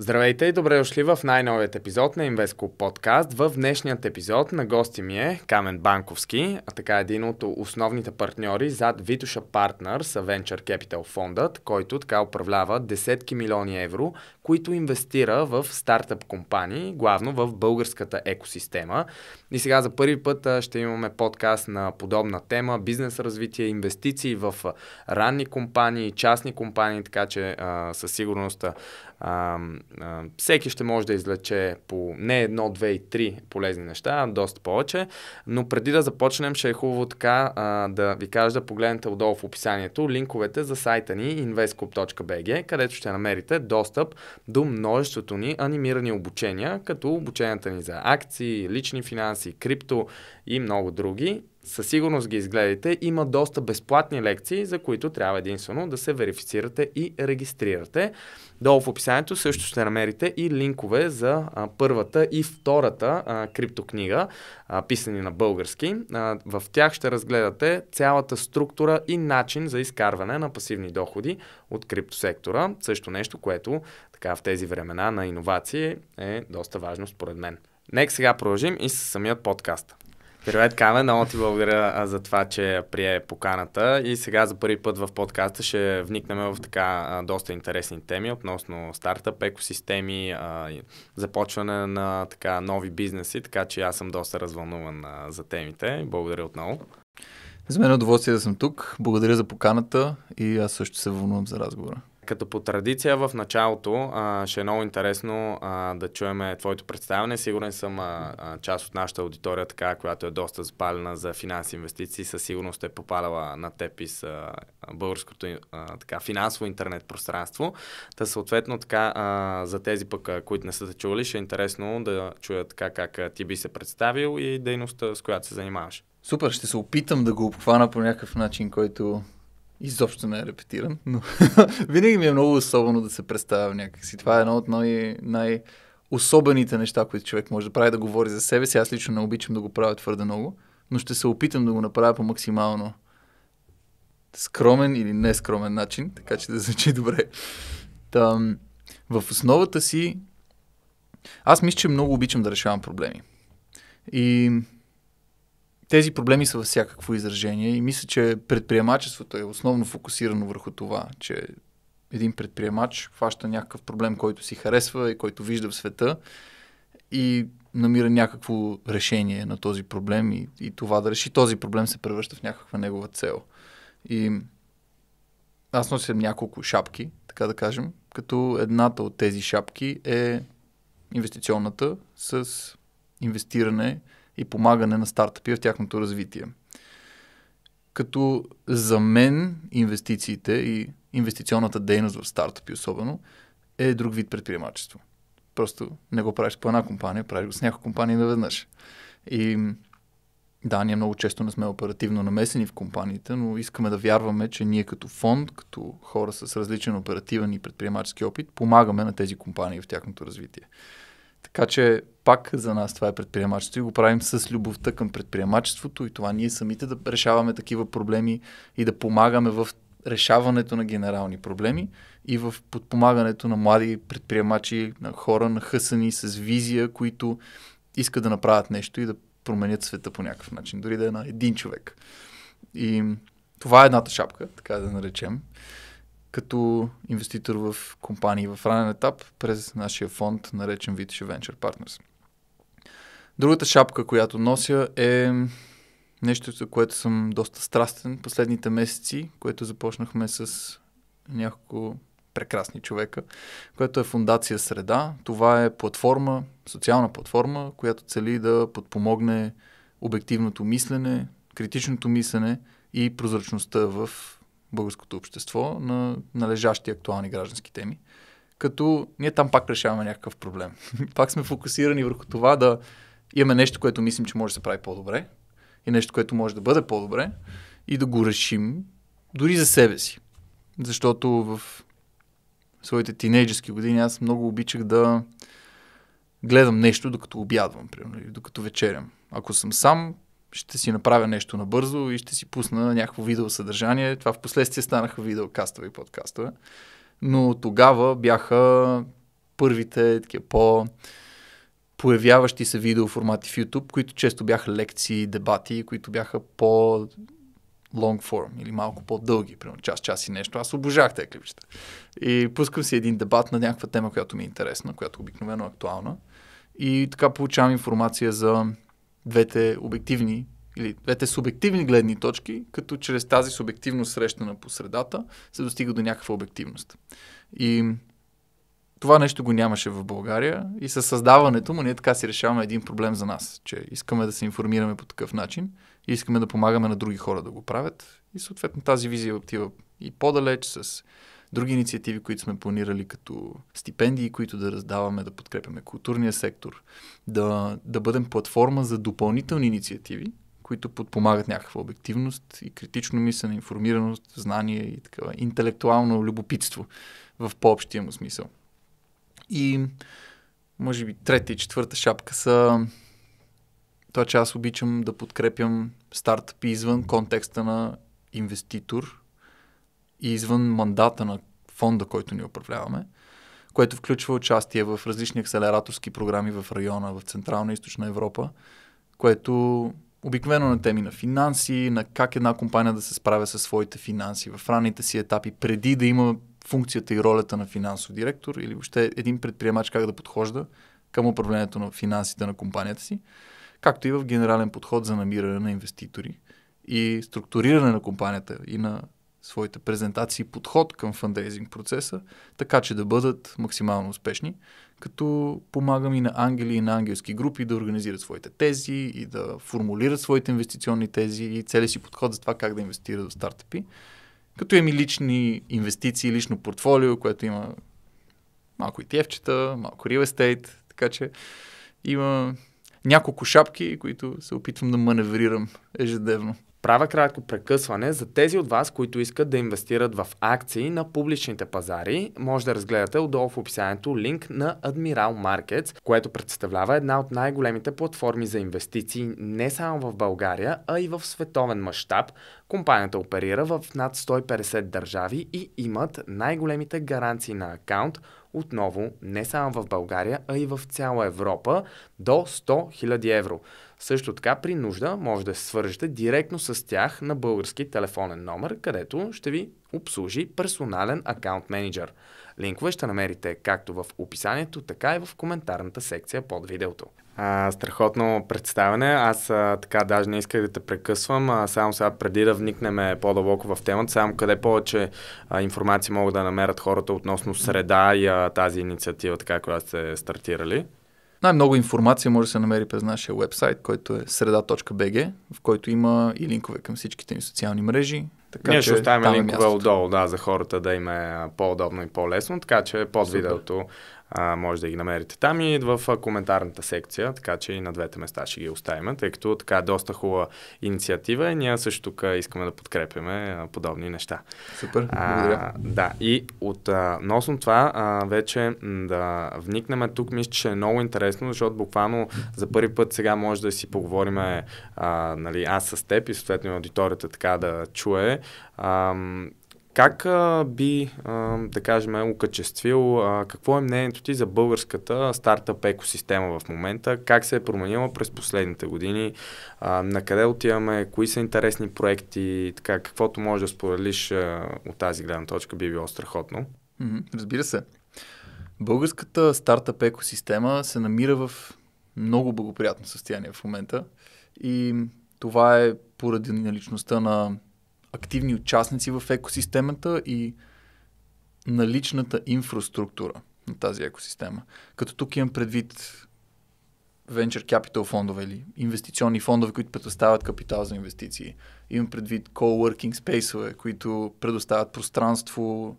Здравейте и добре дошли в най-новият епизод на Инвестко подкаст. В днешният епизод на гости ми е Камен Банковски, а така е един от основните партньори зад Vitusha Partners, Venture Capital фондът, който така управлява десетки милиони евро, които инвестира в стартъп компании, главно в българската екосистема. И сега за първи път ще имаме подкаст на подобна тема бизнес развитие, инвестиции в ранни компании, частни компании, така че а, със сигурност а, а, всеки ще може да излече по не едно, две и три полезни неща, а доста повече. Но преди да започнем, ще е хубаво така а, да ви кажа да погледнете отдолу в описанието линковете за сайта ни InvestCoop.bg, където ще намерите достъп до множеството ни анимирани обучения, като обученията ни за акции, лични финанси, крипто и много други. Със сигурност ги изгледайте. Има доста безплатни лекции, за които трябва единствено да се верифицирате и регистрирате. Долу в описанието също ще намерите и линкове за а, първата и втората а, криптокнига, а, писани на български. А, в тях ще разгледате цялата структура и начин за изкарване на пасивни доходи от криптосектора. Също нещо, което така в тези времена на иновации е доста важно според мен. Нека сега продължим и с самият подкаст. Привет, каме. много ти благодаря за това, че прие поканата и сега за първи път в подкаста ще вникнем в така доста интересни теми относно стартъп екосистеми, започване на така нови бизнеси, така че аз съм доста развълнуван за темите. Благодаря отново. За мен е удоволствие да съм тук. Благодаря за поканата и аз също се вълнувам за разговора. Като по традиция в началото а, ще е много интересно а, да чуем твоето представяне. Сигурен съм а, а, част от нашата аудитория, така, която е доста запалена за финанси и инвестиции, със сигурност е попадала на теб и с а, българското а, така, финансово интернет пространство. Та съответно така, а, за тези пък, а, които не са те чували, ще е интересно да чуят така как а, ти би се представил и дейността, с която се занимаваш. Супер, ще се опитам да го обхвана по някакъв начин, който Изобщо не е репетиран, но винаги ми е много особено да се представя някакси. Това е едно от най- най- особените неща, които човек може да прави, да говори за себе си. Аз лично не обичам да го правя твърде много, но ще се опитам да го направя по максимално скромен или нескромен начин, така че да звучи добре. Там, в основата си, аз мисля, че много обичам да решавам проблеми. И тези проблеми са във всякакво изражение и мисля, че предприемачеството е основно фокусирано върху това, че един предприемач хваща някакъв проблем, който си харесва и който вижда в света и намира някакво решение на този проблем и, и това да реши този проблем се превръща в някаква негова цел. И аз нося няколко шапки, така да кажем, като едната от тези шапки е инвестиционната с инвестиране и помагане на стартъпи в тяхното развитие. Като за мен инвестициите и инвестиционната дейност в стартъпи особено е друг вид предприемачество. Просто не го правиш по една компания, правиш го с няколко компании наведнъж. И да, ние много често не сме оперативно намесени в компаниите, но искаме да вярваме, че ние като фонд, като хора с различен оперативен и предприемачески опит, помагаме на тези компании в тяхното развитие. Така че пак за нас това е предприемачество и го правим с любовта към предприемачеството и това ние самите да решаваме такива проблеми и да помагаме в решаването на генерални проблеми и в подпомагането на млади предприемачи, на хора нахъсани с визия, които искат да направят нещо и да променят света по някакъв начин, дори да е на един човек. И това е едната шапка, така да наречем като инвеститор в компании в ранен етап през нашия фонд, наречен Vitesha Venture Partners. Другата шапка, която нося е нещо, за което съм доста страстен последните месеци, което започнахме с няколко прекрасни човека, което е Фундация Среда. Това е платформа, социална платформа, която цели да подпомогне обективното мислене, критичното мислене и прозрачността в българското общество на належащи актуални граждански теми. Като ние там пак решаваме някакъв проблем. пак сме фокусирани върху това да имаме нещо, което мислим, че може да се прави по-добре и нещо, което може да бъде по-добре и да го решим дори за себе си. Защото в своите тинейджерски години аз много обичах да гледам нещо, докато обядвам, примерно, или докато вечерям. Ако съм сам, ще си направя нещо набързо и ще си пусна някакво видео съдържание. Това в последствие станаха видеокастове и подкастове. Но тогава бяха първите такива по появяващи се видеоформати в YouTube, които често бяха лекции, дебати, които бяха по long form или малко по-дълги, примерно час, час и нещо. Аз обожах тези клипчета. И пускам си един дебат на някаква тема, която ми е интересна, която е обикновено е актуална. И така получавам информация за двете обективни или двете субективни гледни точки, като чрез тази субективно срещана по средата се достига до някаква обективност. И това нещо го нямаше в България и със създаването му ние така си решаваме един проблем за нас, че искаме да се информираме по такъв начин и искаме да помагаме на други хора да го правят и съответно тази визия отива и по-далеч с други инициативи, които сме планирали, като стипендии, които да раздаваме, да подкрепяме културния сектор, да, да бъдем платформа за допълнителни инициативи, които подпомагат някаква обективност и критично мислене, информираност, знание и такава интелектуално любопитство в по-общия му смисъл. И може би трета и четвърта шапка са това, че аз обичам да подкрепям стартъпи извън контекста на инвеститор и извън мандата на фонда, който ни управляваме, което включва участие в различни акселераторски програми в района, в Централна и Източна Европа, което обикновено на теми на финанси, на как една компания да се справя със своите финанси в ранните си етапи, преди да има функцията и ролята на финансов директор или въобще един предприемач как да подхожда към управлението на финансите на компанията си, както и в генерален подход за намиране на инвеститори и структуриране на компанията и на своите презентации подход към фандрейзинг процеса, така че да бъдат максимално успешни, като помагам и на ангели и на ангелски групи да организират своите тези и да формулират своите инвестиционни тези и целия си подход за това как да инвестират в стартъпи. Като имам и лични инвестиции, лично портфолио, което има малко ETF-чета, малко real estate, така че има няколко шапки, които се опитвам да маневрирам ежедневно. Правя кратко прекъсване за тези от вас, които искат да инвестират в акции на публичните пазари. Може да разгледате отдолу в описанието линк на Admiral Markets, което представлява една от най-големите платформи за инвестиции не само в България, а и в световен мащаб. Компанията оперира в над 150 държави и имат най-големите гаранции на акаунт, отново не само в България, а и в цяла Европа, до 100 000 евро. Също така при нужда може да се свържете директно с тях на български телефонен номер, където ще ви обслужи персонален акаунт менеджер. Линкове ще намерите както в описанието, така и в коментарната секция под видеото. А, страхотно представене. Аз а, така даже не исках да те прекъсвам. А, само сега преди да вникнем по-дълбоко в темата, само къде повече а, информация могат да намерят хората относно среда и а, тази инициатива, така която сте стартирали. Най-много информация може да се намери през нашия вебсайт, който е среда.bg, в който има и линкове към всичките ни социални мрежи. Така, Ние ще оставим е линкове отдолу, да, за хората да им е по-удобно и по-лесно, така че под Супер. видеото а, може да ги намерите там и в коментарната секция, така че и на двете места ще ги оставим, тъй като така е доста хубава инициатива и е. ние също тук искаме да подкрепяме подобни неща. Супер, благодаря. А, да, и относно това а, вече да вникнем тук, мисля, че е много интересно, защото буквално за първи път сега може да си поговорим а, нали, аз с теб и съответно аудиторията така да чуе. А, как а, би, а, да кажем, окачествил, а, какво е мнението ти за българската стартъп екосистема в момента? Как се е променила през последните години? А, на къде отиваме? Кои са интересни проекти? Така, каквото можеш да споделиш а, от тази гледна точка би било страхотно. Разбира се. Българската стартъп екосистема се намира в много благоприятно състояние в момента и това е поради наличността на активни участници в екосистемата и наличната инфраструктура на тази екосистема. Като тук имам предвид venture capital фондове или инвестиционни фондове, които предоставят капитал за инвестиции. Имам предвид co-working space които предоставят пространство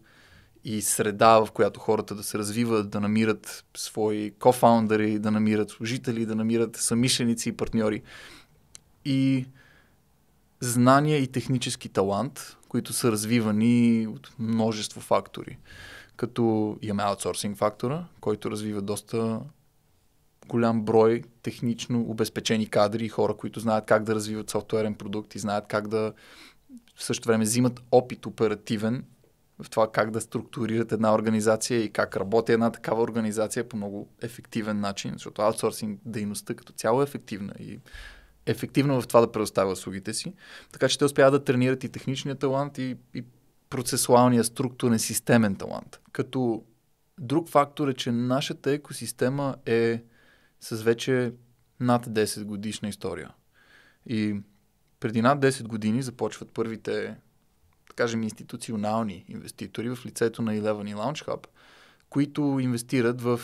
и среда, в която хората да се развиват, да намират свои кофаундъри, да намират служители, да намират самишленици и партньори. И знания и технически талант, които са развивани от множество фактори. Като имаме аутсорсинг фактора, който развива доста голям брой технично обезпечени кадри и хора, които знаят как да развиват софтуерен продукт и знаят как да в същото време взимат опит оперативен в това как да структурират една организация и как работи една такава организация по много ефективен начин, защото аутсорсинг дейността като цяло е ефективна и ефективна в това да предоставя услугите си, така че те успяват да тренират и техничния талант, и, и процесуалния, структурен, системен талант. Като друг фактор е, че нашата екосистема е с вече над 10 годишна история. И преди над 10 години започват първите, да кажем, институционални инвеститори в лицето на Eleven и Launch Hub, които инвестират в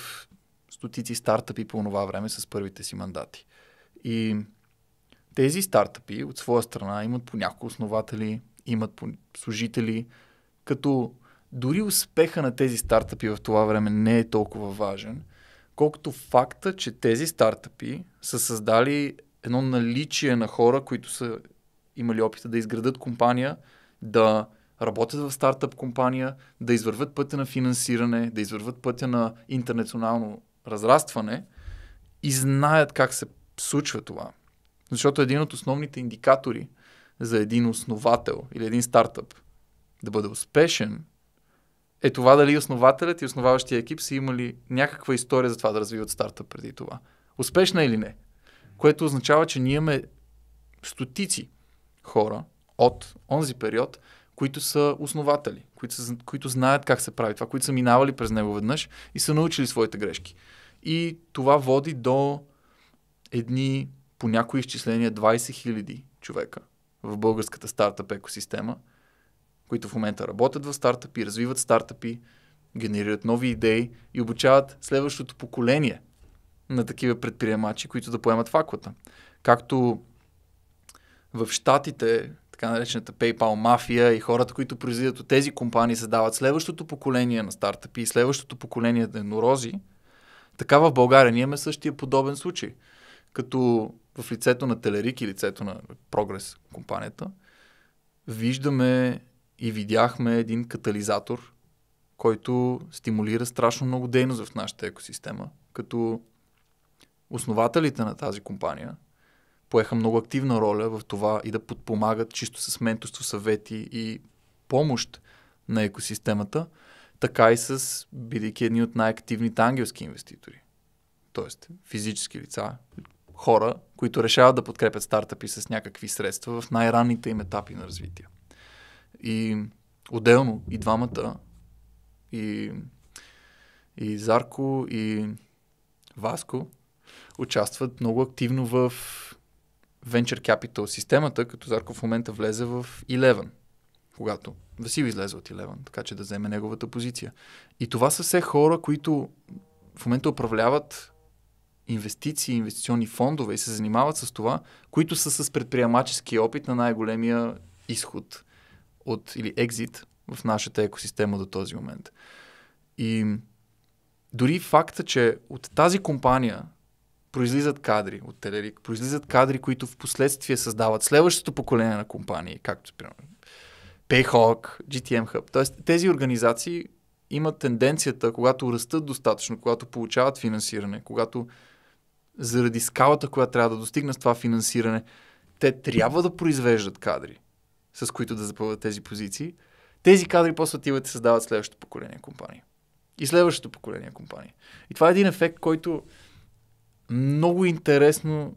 стотици стартъпи по това време с първите си мандати. И тези стартъпи от своя страна имат по няколко основатели, имат по служители, като дори успеха на тези стартъпи в това време не е толкова важен, колкото факта, че тези стартъпи са създали едно наличие на хора, които са имали опита да изградат компания, да работят в стартъп компания, да извърват пътя на финансиране, да извърват пътя на интернационално разрастване и знаят как се случва това. Защото един от основните индикатори за един основател или един стартъп да бъде успешен е това дали основателят и основаващия екип са имали някаква история за това да развиват стартъп преди това. Успешна или не. Което означава, че ние имаме стотици хора от онзи период, които са основатели, които, са, които знаят как се прави това, които са минавали през него веднъж и са научили своите грешки. И това води до едни по някои изчисления 20 000 човека в българската стартъп екосистема, които в момента работят в стартъпи, развиват стартъпи, генерират нови идеи и обучават следващото поколение на такива предприемачи, които да поемат факлата. Както в Штатите, така наречената PayPal мафия и хората, които произведат от тези компании, създават следващото поколение на стартъпи и следващото поколение на енорози, така в България ние имаме същия подобен случай. Като в лицето на Телерик и лицето на Прогрес компанията, виждаме и видяхме един катализатор, който стимулира страшно много дейност в нашата екосистема, като основателите на тази компания поеха много активна роля в това и да подпомагат чисто с менторство, съвети и помощ на екосистемата, така и с, бидейки едни от най-активните ангелски инвеститори. Тоест, физически лица, хора, които решават да подкрепят стартъпи с някакви средства в най-ранните им етапи на развитие. И отделно и двамата, и, и Зарко, и Васко участват много активно в Venture Capital системата, като Зарко в момента влезе в Eleven, когато Васил излезе от Eleven, така че да вземе неговата позиция. И това са все хора, които в момента управляват инвестиции, инвестиционни фондове и се занимават с това, които са с предприемачески опит на най-големия изход от, или екзит в нашата екосистема до този момент. И дори факта, че от тази компания произлизат кадри от Телерик, произлизат кадри, които в последствие създават следващото поколение на компании, както примерно Payhawk, GTM Hub. Тоест тези организации имат тенденцията, когато растат достатъчно, когато получават финансиране, когато заради скалата, която трябва да достигна с това финансиране, те трябва да произвеждат кадри, с които да запълват тези позиции. Тези кадри после отиват и създават следващото поколение компании. И следващото поколение компании. И това е един ефект, който много интересно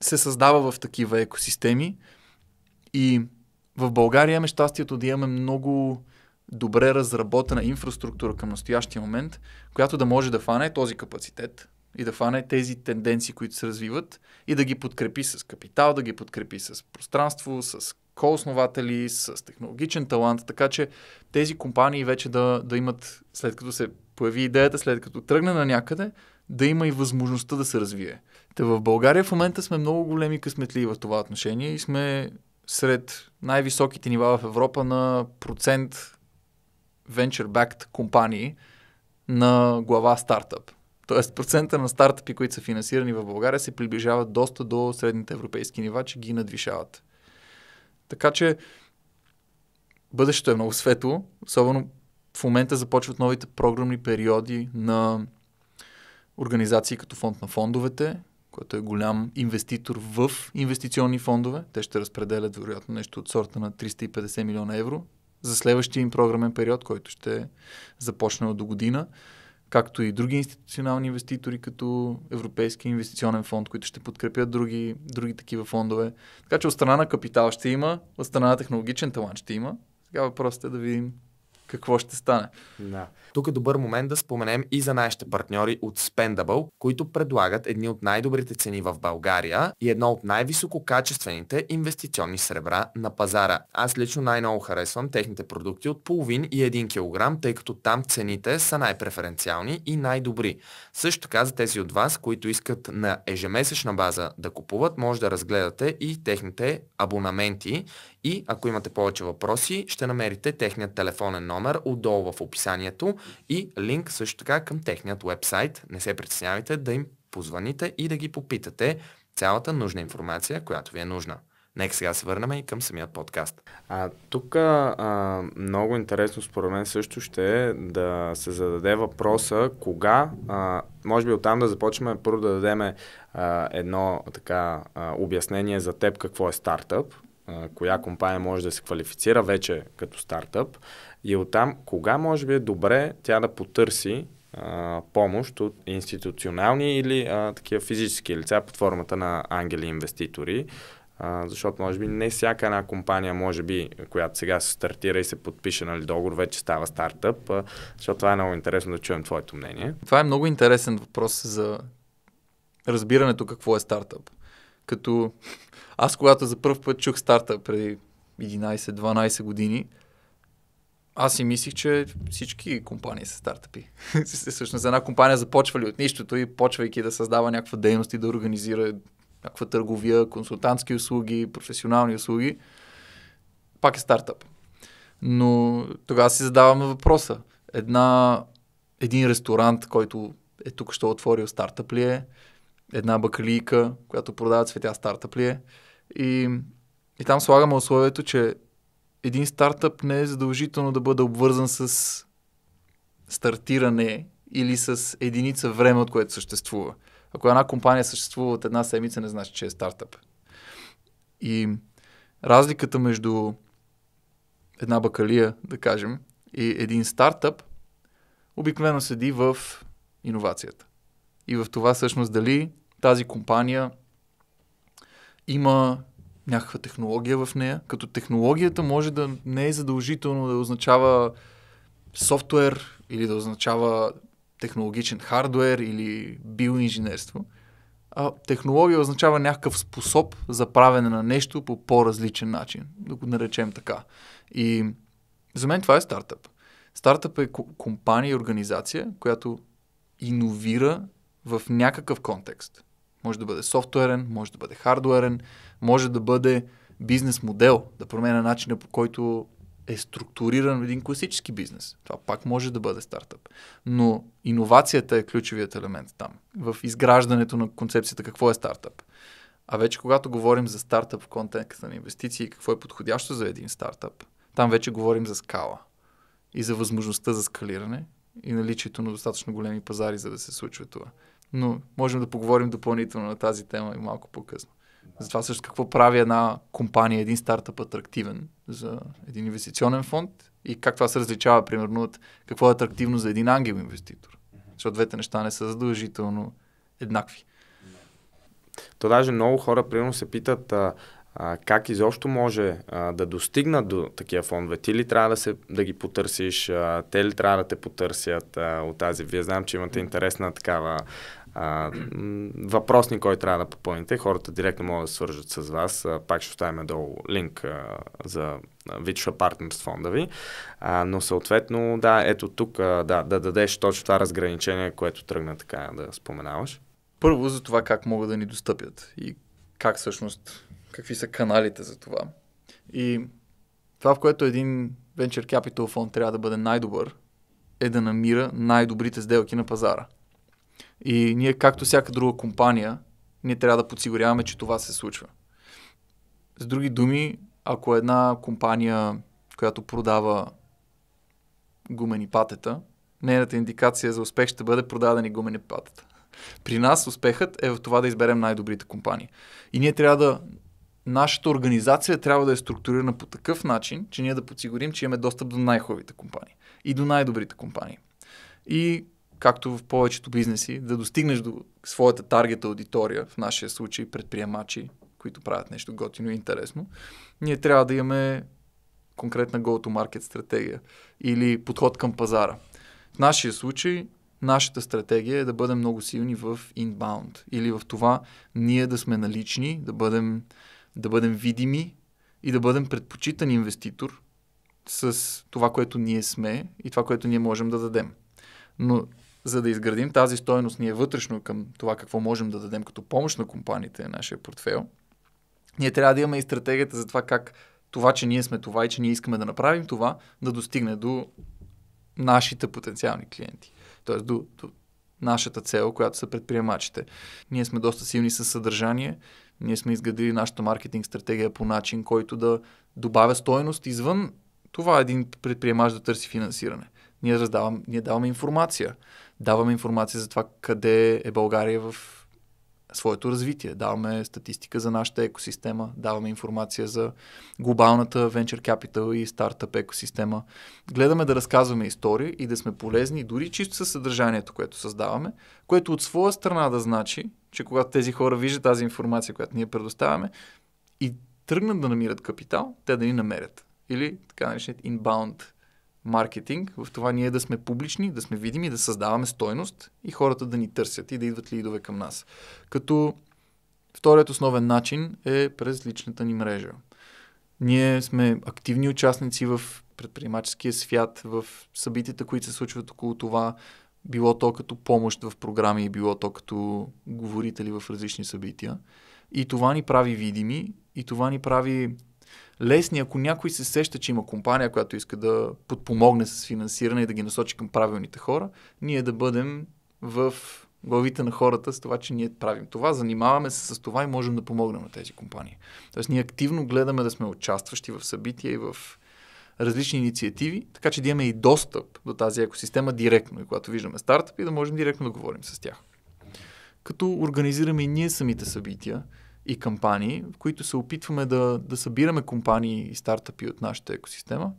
се създава в такива екосистеми. И в България имаме щастието да имаме много добре разработена инфраструктура към настоящия момент, която да може да фане този капацитет, и да фане тези тенденции, които се развиват и да ги подкрепи с капитал, да ги подкрепи с пространство, с ко-основатели, с технологичен талант, така че тези компании вече да, да имат, след като се появи идеята, след като тръгне на някъде, да има и възможността да се развие. Та в България в момента сме много големи късметли в това отношение и сме сред най-високите нива в Европа на процент venture-backed компании на глава стартъп. Тоест процента на стартъпи, които са финансирани в България, се приближават доста до средните европейски нива, че ги надвишават. Така че бъдещето е много светло, особено в момента започват новите програмни периоди на организации като фонд на фондовете, който е голям инвеститор в инвестиционни фондове. Те ще разпределят вероятно нещо от сорта на 350 милиона евро за следващия им програмен период, който ще започне до година както и други институционални инвеститори, като Европейски инвестиционен фонд, които ще подкрепят други, други такива фондове. Така че от страна на капитал ще има, от страна на технологичен талант ще има. Сега въпросът е да видим какво ще стане. Да. Тук е добър момент да споменем и за нашите партньори от Spendable, които предлагат едни от най-добрите цени в България и едно от най-висококачествените инвестиционни сребра на пазара. Аз лично най-много харесвам техните продукти от половин и 1 кг, тъй като там цените са най-преференциални и най-добри. Също така за тези от вас, които искат на ежемесечна база да купуват, може да разгледате и техните абонаменти и ако имате повече въпроси, ще намерите техният телефонен номер отдолу в описанието и линк също така към техният вебсайт. Не се притеснявайте да им позваните и да ги попитате цялата нужна информация, която ви е нужна. Нека сега се върнем и към самият подкаст. А, тук а, много интересно според мен също ще е да се зададе въпроса кога, а, може би оттам да започнем първо да дадем а, едно така а, обяснение за теб какво е стартъп, а, коя компания може да се квалифицира вече като стартъп и оттам кога може би е добре тя да потърси а, помощ от институционални или а, такива физически лица под формата на ангели инвеститори, а, защото може би не всяка една компания, може би, която сега се стартира и се подпише нали, договор, вече става стартъп, а, защото това е много интересно да чуем твоето мнение. Това е много интересен въпрос за разбирането какво е стартъп. Като аз когато за първ път чух старта преди 11-12 години, аз си мислих, че всички компании са стартъпи. Всъщност една компания започва ли от нищото и почвайки да създава някаква дейност и да организира някаква търговия, консултантски услуги, професионални услуги, пак е стартъп. Но тогава си задаваме въпроса. Една, един ресторант, който е тук, що отворил стартъп ли е? Една бакалийка, която продава цветя стартъп ли е? И, и там слагаме условието, че един стартъп не е задължително да бъде обвързан с стартиране или с единица време, от което съществува. Ако една компания съществува от една седмица, не значи, че е стартъп. И разликата между една бакалия, да кажем, и един стартъп обикновено седи в иновацията. И в това всъщност дали тази компания има някаква технология в нея, като технологията може да не е задължително да означава софтуер или да означава технологичен хардуер или биоинженерство. А, технология означава някакъв способ за правене на нещо по по-различен начин, да го наречем така. И за мен това е стартъп. Стартъп е компания и организация, която иновира в някакъв контекст. Може да бъде софтуерен, може да бъде хардуерен, може да бъде бизнес модел, да променя начина по който е структуриран един класически бизнес. Това пак може да бъде стартъп. Но иновацията е ключовият елемент там, в изграждането на концепцията какво е стартъп. А вече когато говорим за стартъп в контекста на инвестиции, какво е подходящо за един стартъп, там вече говорим за скала и за възможността за скалиране и наличието на достатъчно големи пазари, за да се случва това но можем да поговорим допълнително на тази тема и малко по-късно. За това също какво прави една компания, един стартъп атрактивен за един инвестиционен фонд и как това се различава, примерно, от какво е атрактивно за един ангел инвеститор. Защото двете неща не са задължително еднакви. То даже много хора, примерно, се питат а, а, как изобщо може а, да достигнат до такива фондове. Ти ли трябва да, се, да ги потърсиш, а, те ли трябва да те потърсят а, от тази. Вие знам, че имате интересна такава а, въпросник, който трябва да попълните. Хората директно могат да свържат с вас. А, пак ще оставим долу линк а, за Витша Partners фонда ви. А, но съответно, да, ето тук а, да, да дадеш точно това разграничение, което тръгна така да споменаваш. Първо за това как могат да ни достъпят и как всъщност, какви са каналите за това. И това, в което един Venture Capital фонд трябва да бъде най-добър, е да намира най-добрите сделки на пазара – и ние, както всяка друга компания, ние трябва да подсигуряваме, че това се случва. С други думи, ако една компания, която продава гумени патета, нейната индикация за успех ще бъде продадени гумени патета. При нас успехът е в това да изберем най-добрите компании. И ние трябва да. Нашата организация трябва да е структурирана по такъв начин, че ние да подсигурим, че имаме достъп до най-хубавите компании и до най-добрите компании. И както в повечето бизнеси, да достигнеш до своята таргет аудитория, в нашия случай предприемачи, които правят нещо готино и интересно, ние трябва да имаме конкретна go-to-market стратегия или подход към пазара. В нашия случай нашата стратегия е да бъдем много силни в inbound или в това ние да сме налични, да бъдем, да бъдем видими и да бъдем предпочитан инвеститор с това, което ние сме и това, което ние можем да дадем. Но за да изградим тази стойност ние вътрешно към това какво можем да дадем като помощ на компаниите, е нашия портфел, ние трябва да имаме и стратегията за това как това, че ние сме това и че ние искаме да направим това, да достигне до нашите потенциални клиенти. Тоест до, до нашата цел, която са предприемачите. Ние сме доста силни със съдържание, ние сме изградили нашата маркетинг стратегия по начин, който да добавя стойност извън това един предприемач да търси финансиране. Ние, раздавам, ние даваме информация. Даваме информация за това къде е България в своето развитие. Даваме статистика за нашата екосистема, даваме информация за глобалната venture capital и стартъп екосистема. Гледаме да разказваме истории и да сме полезни дори чисто със съдържанието, което създаваме, което от своя страна да значи, че когато тези хора виждат тази информация, която ние предоставяме и тръгнат да намират капитал, те да ни намерят. Или така нареченият inbound маркетинг, в това ние да сме публични, да сме видими, да създаваме стойност и хората да ни търсят и да идват лидове към нас. Като вторият основен начин е през личната ни мрежа. Ние сме активни участници в предприемаческия свят, в събитията, които се случват около това, било то като помощ в програми, било то като говорители в различни събития. И това ни прави видими, и това ни прави лесни, ако някой се сеща, че има компания, която иска да подпомогне с финансиране и да ги насочи към правилните хора, ние да бъдем в главите на хората с това, че ние правим това, занимаваме се с това и можем да помогнем на тези компании. Тоест ние активно гледаме да сме участващи в събития и в различни инициативи, така че да имаме и достъп до тази екосистема директно и когато виждаме стартъпи, да можем директно да говорим с тях. Като организираме и ние самите събития, и кампании, в които се опитваме да, да събираме компании и стартъпи от нашата екосистема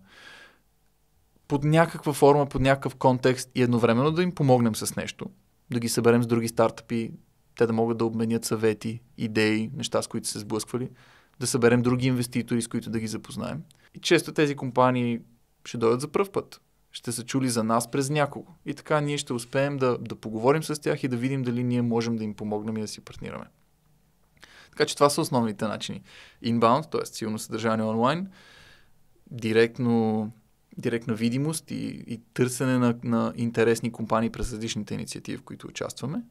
под някаква форма, под някакъв контекст и едновременно да им помогнем с нещо, да ги съберем с други стартъпи, те да могат да обменят съвети, идеи, неща, с които се сблъсквали, да съберем други инвеститори, с които да ги запознаем. И често тези компании ще дойдат за пръв път, ще са чули за нас през някого. И така ние ще успеем да, да поговорим с тях и да видим дали ние можем да им помогнем и да си партнираме. Така че това са основните начини. Inbound, т.е. силно съдържание онлайн, директно, директна видимост и, и търсене на, на интересни компании през различните инициативи, в които участваме.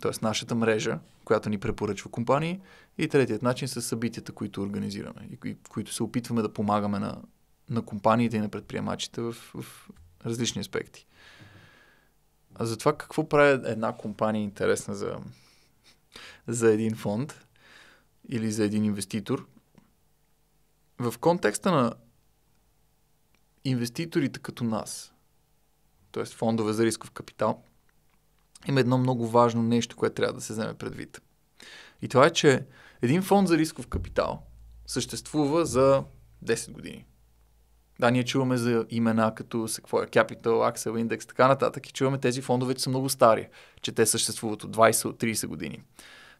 Т.е. нашата мрежа, която ни препоръчва компании. И третият начин са събитията, които организираме и кои, които се опитваме да помагаме на, на компаниите и на предприемачите в, в различни аспекти. А за това какво прави една компания интересна за, за един фонд или за един инвеститор. В контекста на инвеститорите като нас, т.е. фондове за рисков капитал, има едно много важно нещо, което трябва да се вземе предвид. И това е, че един фонд за рисков капитал съществува за 10 години. Да, ние чуваме за имена като Sequoia е Capital, Axel Index, така нататък и чуваме тези фондове, че са много стари, че те съществуват от 20 от 30 години.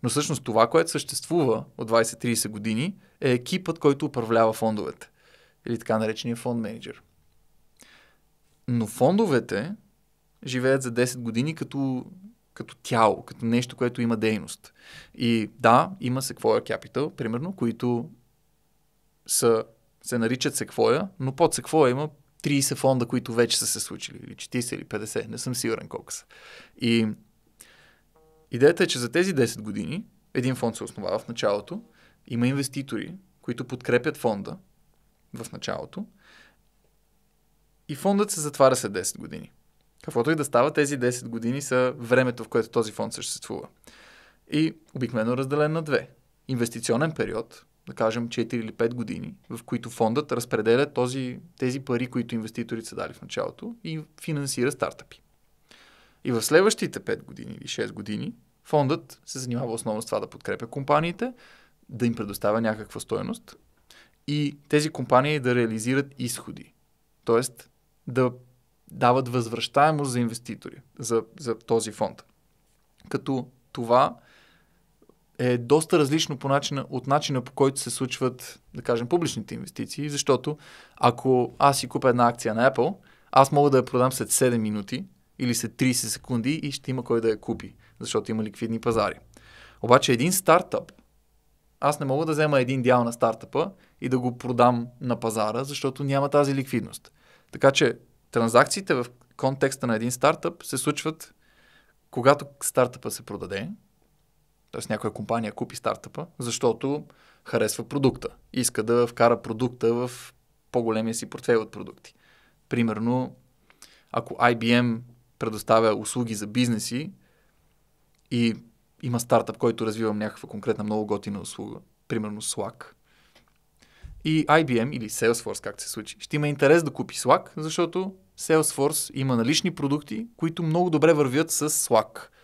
Но всъщност това, което съществува от 20-30 години е екипът, който управлява фондовете. Или така наречения фонд менеджер. Но фондовете живеят за 10 години като, като тяло, като нещо, което има дейност. И да, има Sequoia е Capital, примерно, които са се наричат секвоя, но под секвоя има 30 фонда, които вече са се случили, или 40, или 50, не съм сигурен колко са. И идеята е, че за тези 10 години един фонд се основава в началото, има инвеститори, които подкрепят фонда в началото и фондът се затваря след 10 години. Каквото и да става, тези 10 години са времето, в което този фонд съществува. И обикновено разделен на две. Инвестиционен период, да кажем 4 или 5 години, в които фондът разпределя този, тези пари, които инвеститорите са дали в началото и финансира стартъпи. И в следващите 5 години или 6 години фондът се занимава основно с това да подкрепя компаниите, да им предоставя някаква стоеност и тези компании да реализират изходи. Тоест да дават възвръщаемост за инвеститори, за, за този фонд. Като това е доста различно по начина, от начина по който се случват, да кажем, публичните инвестиции, защото ако аз си купя една акция на Apple, аз мога да я продам след 7 минути или след 30 секунди и ще има кой да я купи, защото има ликвидни пазари. Обаче един стартъп, аз не мога да взема един дял на стартъпа и да го продам на пазара, защото няма тази ликвидност. Така че транзакциите в контекста на един стартъп се случват когато стартъпа се продаде, т.е. някоя компания купи стартъпа, защото харесва продукта. Иска да вкара продукта в по-големия си портфейл от продукти. Примерно, ако IBM предоставя услуги за бизнеси и има стартъп, който развива някаква конкретна много готина услуга, примерно Slack, и IBM или Salesforce, както се случи, ще има интерес да купи Slack, защото Salesforce има налични продукти, които много добре вървят с Slack –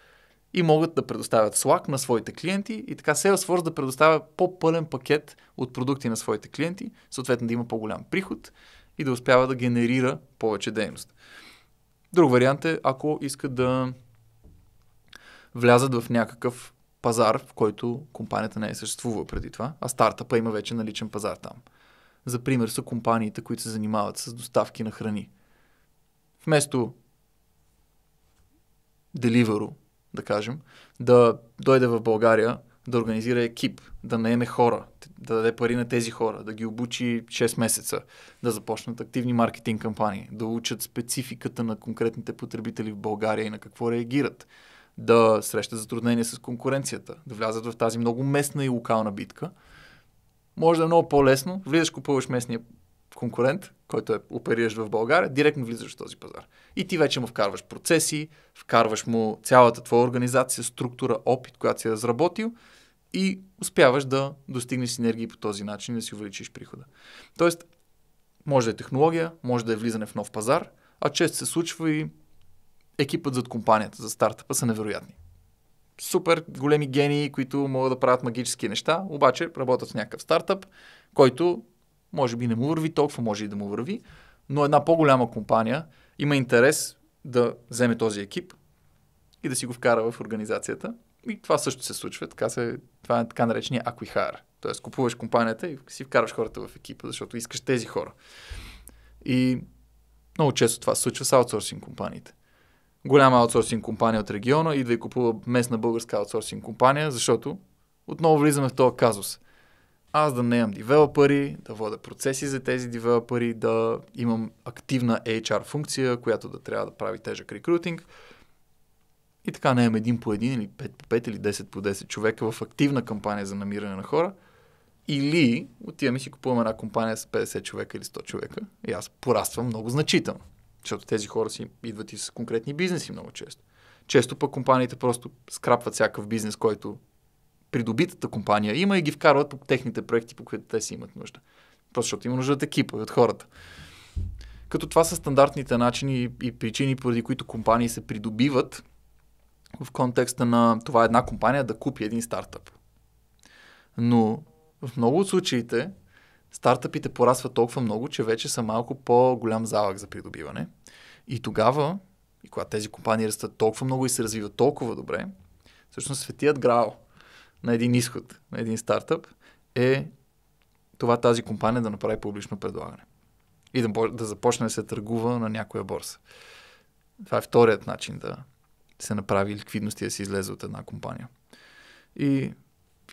и могат да предоставят Slack на своите клиенти и така Salesforce да предоставя по-пълен пакет от продукти на своите клиенти, съответно да има по-голям приход и да успява да генерира повече дейност. Друг вариант е, ако искат да влязат в някакъв пазар, в който компанията не е съществувала преди това, а стартъпа има вече наличен пазар там. За пример са компаниите, които се занимават с доставки на храни. Вместо Deliveroo, да кажем, да дойде в България, да организира екип, да наеме хора, да даде пари на тези хора, да ги обучи 6 месеца, да започнат активни маркетинг кампании, да учат спецификата на конкретните потребители в България и на какво реагират, да срещат затруднения с конкуренцията, да влязат в тази много местна и локална битка. Може да е много по-лесно. Влизаш, купуваш местния конкурент, който е опериращ в България, директно влизаш в този пазар. И ти вече му вкарваш процеси, вкарваш му цялата твоя организация, структура, опит, която си е разработил и успяваш да достигнеш синергии по този начин и да си увеличиш прихода. Тоест, може да е технология, може да е влизане в нов пазар, а често се случва и екипът зад компанията, за стартъпа са невероятни. Супер големи гении, които могат да правят магически неща, обаче работят с някакъв стартъп, който може би не му върви толкова, може и да му върви, но една по-голяма компания има интерес да вземе този екип и да си го вкара в организацията. И това също се случва. Така се, това е така наречения acquihire. Тоест купуваш компанията и си вкарваш хората в екипа, защото искаш тези хора. И много често това се случва с аутсорсинг компаниите. Голяма аутсорсинг компания от региона идва и купува местна българска аутсорсинг компания, защото отново влизаме в този казус – аз да не имам девелопери, да вода процеси за тези девелопери, да имам активна HR функция, която да трябва да прави тежък рекрутинг. И така не имам един по един или 5 по 5 или 10 по 10 човека в активна кампания за намиране на хора. Или отиваме и си купуваме една компания с 50 човека или 100 човека и аз пораствам много значително. Защото тези хора си идват и с конкретни бизнеси много често. Често пък компаниите просто скрапват всякакъв бизнес, който придобитата компания има и ги вкарват по техните проекти, по които те си имат нужда. Просто защото има нужда от екипа и от хората. Като това са стандартните начини и, причини, поради които компании се придобиват в контекста на това една компания да купи един стартъп. Но в много от случаите стартъпите порасват толкова много, че вече са малко по-голям залък за придобиване. И тогава, и когато тези компании растат толкова много и се развиват толкова добре, всъщност светият грал на един изход, на един стартъп, е това тази компания да направи публично предлагане и да, да започне да се търгува на някоя борса. Това е вторият начин да се направи ликвидност и да се излезе от една компания. И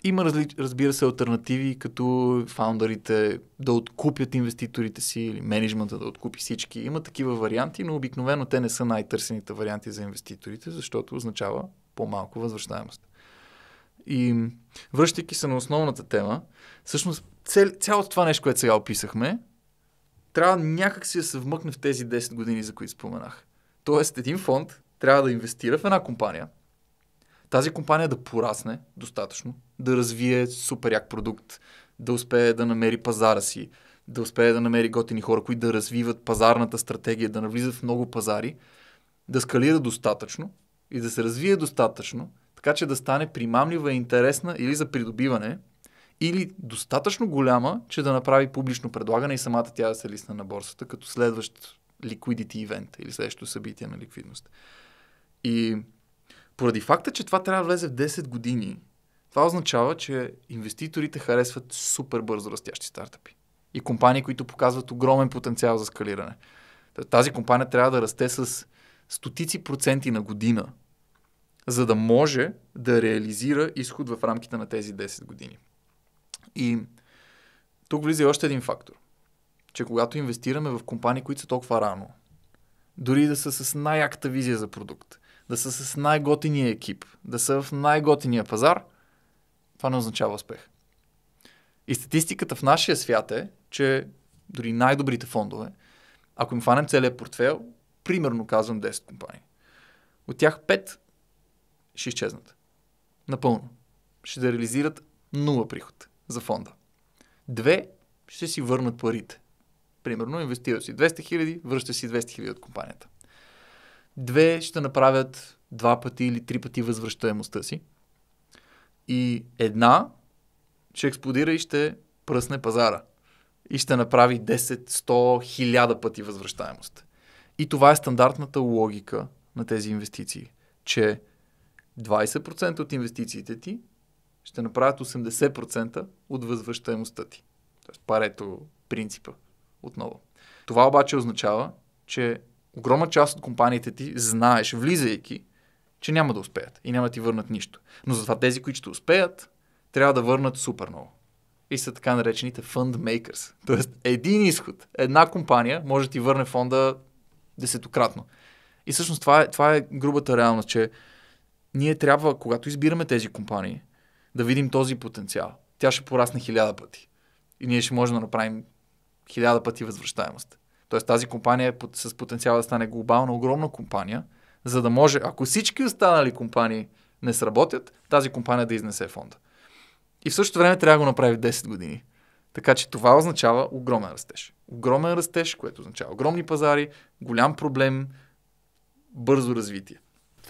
има, разбира се, альтернативи, като фаундарите да откупят инвеститорите си или менеджмента да откупи всички. Има такива варианти, но обикновено те не са най-търсените варианти за инвеститорите, защото означава по-малко възвръщаемост. И връщайки се на основната тема, всъщност цял, цялото това нещо, което сега описахме, трябва някак си да се вмъкне в тези 10 години, за които споменах. Тоест, един фонд трябва да инвестира в една компания, тази компания да порасне достатъчно, да развие супер як продукт, да успее да намери пазара си, да успее да намери готини хора, които да развиват пазарната стратегия, да навлизат в много пазари, да скалира достатъчно и да се развие достатъчно, така че да стане примамлива и интересна или за придобиване, или достатъчно голяма, че да направи публично предлагане и самата тя да се лисна на борсата като следващ liquidity event или следващото събитие на ликвидност. И поради факта, че това трябва да влезе в 10 години, това означава, че инвеститорите харесват супер бързо растящи стартъпи и компании, които показват огромен потенциал за скалиране. Тази компания трябва да расте с стотици проценти на година, за да може да реализира изход в рамките на тези 10 години. И тук влиза и още един фактор, че когато инвестираме в компании, които са толкова рано, дори да са с най якта визия за продукт, да са с най-готиния екип, да са в най-готиния пазар, това не означава успех. И статистиката в нашия свят е, че дори най-добрите фондове, ако им фанем целият портфел, примерно казвам 10 компании, от тях 5 ще изчезнат. Напълно. Ще да реализират нула приход за фонда. Две, ще си върнат парите. Примерно, инвестира си 200 хиляди, връща си 200 хиляди от компанията. Две, ще направят два пъти или три пъти възвръщаемостта си. И една ще експлодира и ще пръсне пазара. И ще направи 10, 100, 1000 пъти възвръщаемост. И това е стандартната логика на тези инвестиции, че 20% от инвестициите ти ще направят 80% от възвръщаемостта ти. Тоест парето е принципа отново. Това обаче означава, че огромна част от компаниите ти знаеш, влизайки, че няма да успеят и няма да ти върнат нищо. Но затова тези, които ще успеят, трябва да върнат супер много. И са така наречените makers. Тоест един изход, една компания може да ти върне фонда десетократно. И всъщност това е, това е грубата реалност, че ние трябва, когато избираме тези компании, да видим този потенциал. Тя ще порасне хиляда пъти. И ние ще можем да направим хиляда пъти възвръщаемост. Тоест тази компания е с потенциал да стане глобална огромна компания, за да може, ако всички останали компании не сработят, тази компания да изнесе фонда. И в същото време трябва да го направи 10 години. Така че това означава огромен растеж. Огромен растеж, което означава огромни пазари, голям проблем, бързо развитие.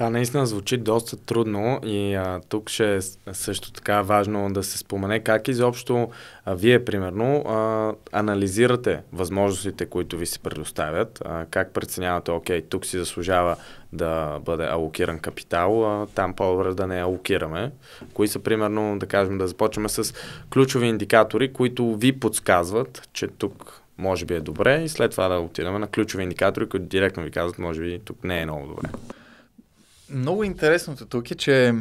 Това наистина звучи доста трудно и а, тук ще е също така важно да се спомене как изобщо а, вие, примерно, а, анализирате възможностите, които ви се предоставят, а, как преценявате, окей, тук си заслужава да бъде алокиран капитал, а там по-добре да не алокираме. Кои са, примерно, да кажем, да започваме с ключови индикатори, които ви подсказват, че тук може би е добре и след това да отидем на ключови индикатори, които директно ви казват, може би тук не е много добре. Много интересното тук е, че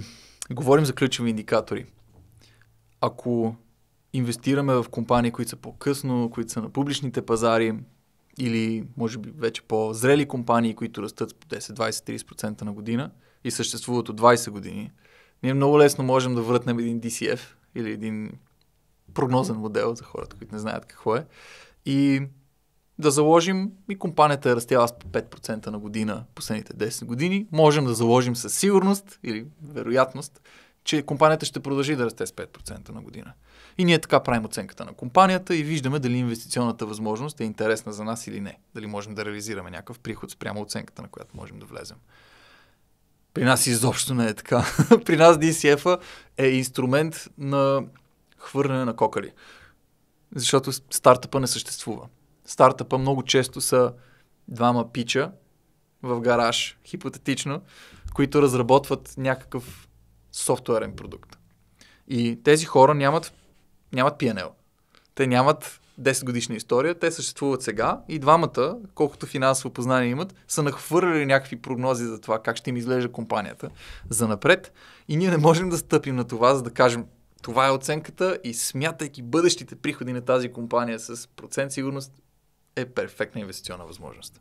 говорим за ключови индикатори. Ако инвестираме в компании, които са по-късно, които са на публичните пазари, или може би вече по-зрели компании, които растат по 10, 20, 30% на година и съществуват от 20 години, ние много лесно можем да въртнем един DCF или един прогнозен модел за хората, които не знаят какво е. И да заложим и компанията е растяла с 5% на година последните 10 години, можем да заложим със сигурност или вероятност, че компанията ще продължи да расте с 5% на година. И ние така правим оценката на компанията и виждаме дали инвестиционната възможност е интересна за нас или не. Дали можем да реализираме някакъв приход спрямо оценката, на която можем да влезем. При нас изобщо не е така. При нас DCF-а е инструмент на хвърляне на кокали. Защото стартъпа не съществува стартъпа много често са двама пича в гараж, хипотетично, които разработват някакъв софтуерен продукт. И тези хора нямат, нямат PNL. Те нямат 10 годишна история, те съществуват сега и двамата, колкото финансово познание имат, са нахвърлили някакви прогнози за това как ще им изглежда компанията за напред и ние не можем да стъпим на това, за да кажем това е оценката и смятайки бъдещите приходи на тази компания с процент сигурност, е перфектна инвестиционна възможност.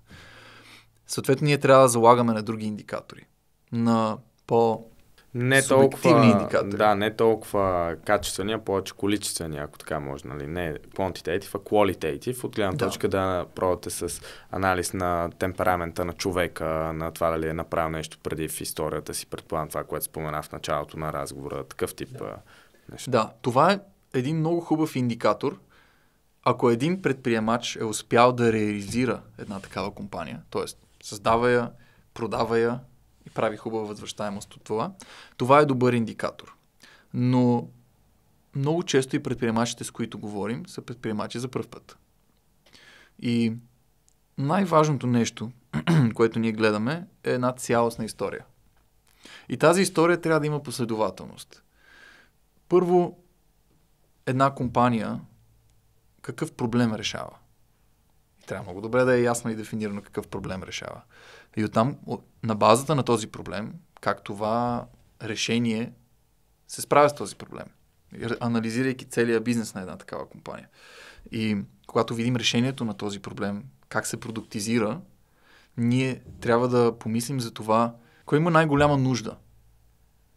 Съответно, ние трябва да залагаме на други индикатори. На по не толкова, индикатори. Да, не толкова качествения, повече количествения, ако така може, нали? Не quantitative, а qualitative, от гледна да. точка да пробвате с анализ на темперамента на човека, на това дали е направил нещо преди в историята си, предполагам това, което споменах в началото на разговора, такъв тип да. нещо. Да, това е един много хубав индикатор, ако един предприемач е успял да реализира една такава компания, т.е. създава я, продава я и прави хубава възвръщаемост от това, това е добър индикатор. Но много често и предприемачите, с които говорим, са предприемачи за пръв път. И най-важното нещо, което ние гледаме, е една цялостна история. И тази история трябва да има последователност. Първо, една компания какъв проблем решава. И трябва много добре да е ясно и дефинирано какъв проблем решава. И оттам, на базата на този проблем, как това решение се справя с този проблем, анализирайки целият бизнес на една такава компания. И когато видим решението на този проблем, как се продуктизира, ние трябва да помислим за това, кой има най-голяма нужда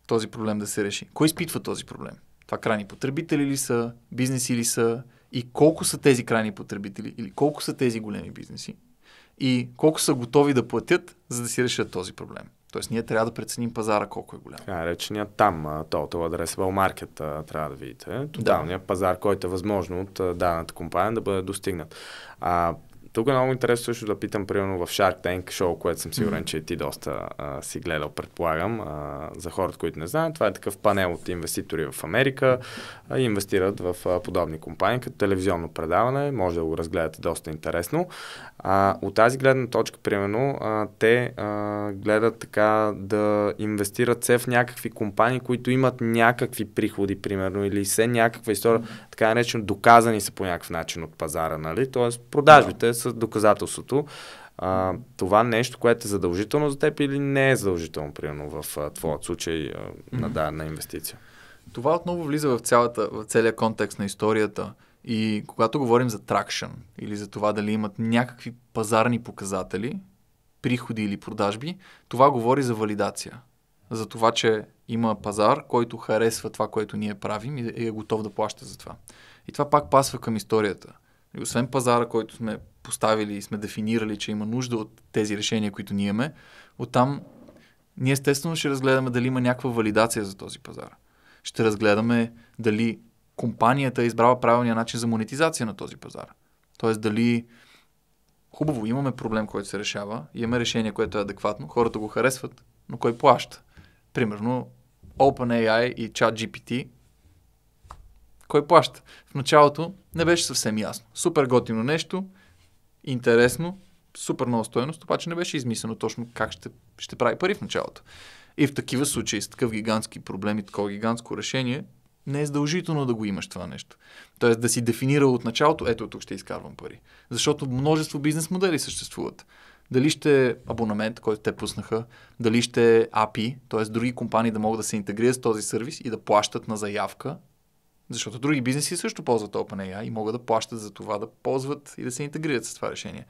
този проблем да се реши. Кой изпитва този проблем? Това крайни потребители ли са, бизнеси ли са, и колко са тези крайни потребители или колко са тези големи бизнеси и колко са готови да платят, за да си решат този проблем. Тоест ние трябва да преценим пазара колко е голям. Така речения там, Total Addressable Market трябва да видите. Тоталният да. пазар, който е възможно от дадената компания да бъде достигнат. А, тук е много интересно също да питам, примерно в Shark Tank шоу, което съм сигурен, че и ти доста а, си гледал, предполагам, а, за хората, които не знаят. Това е такъв панел от инвеститори в Америка. А, инвестират в а, подобни компании, като телевизионно предаване. Може да го разгледате доста интересно. А, от тази гледна точка, примерно, а, те а, гледат така да инвестират се в някакви компании, които имат някакви приходи, примерно, или се някаква история така наречено доказани са по някакъв начин от пазара, нали? Тоест продажбите да. са доказателството. А, това нещо, което е задължително за теб или не е задължително, примерно в твоя твоят случай а, mm-hmm. на дадена инвестиция. Това отново влиза в, цялата, в целия контекст на историята. И когато говорим за тракшн или за това дали имат някакви пазарни показатели, приходи или продажби, това говори за валидация за това, че има пазар, който харесва това, което ние правим и е готов да плаща за това. И това пак пасва към историята. И освен пазара, който сме поставили и сме дефинирали, че има нужда от тези решения, които ние имаме, оттам ние естествено ще разгледаме дали има някаква валидация за този пазар. Ще разгледаме дали компанията е избрала правилния начин за монетизация на този пазар. Тоест дали хубаво имаме проблем, който се решава, имаме решение, което е адекватно, хората го харесват, но кой плаща? примерно OpenAI и ChatGPT, кой плаща? В началото не беше съвсем ясно. Супер готино нещо, интересно, супер много стоеност, обаче не беше измислено точно как ще, ще прави пари в началото. И в такива случаи, с такъв гигантски проблем и такова гигантско решение, не е задължително да го имаш това нещо. Тоест да си дефинирал от началото, ето тук ще изкарвам пари. Защото множество бизнес модели съществуват. Дали ще е абонамент, който те пуснаха, дали ще е API, т.е. други компании да могат да се интегрират с този сервис и да плащат на заявка, защото други бизнеси също ползват OpenAI и могат да плащат за това да ползват и да се интегрират с това решение.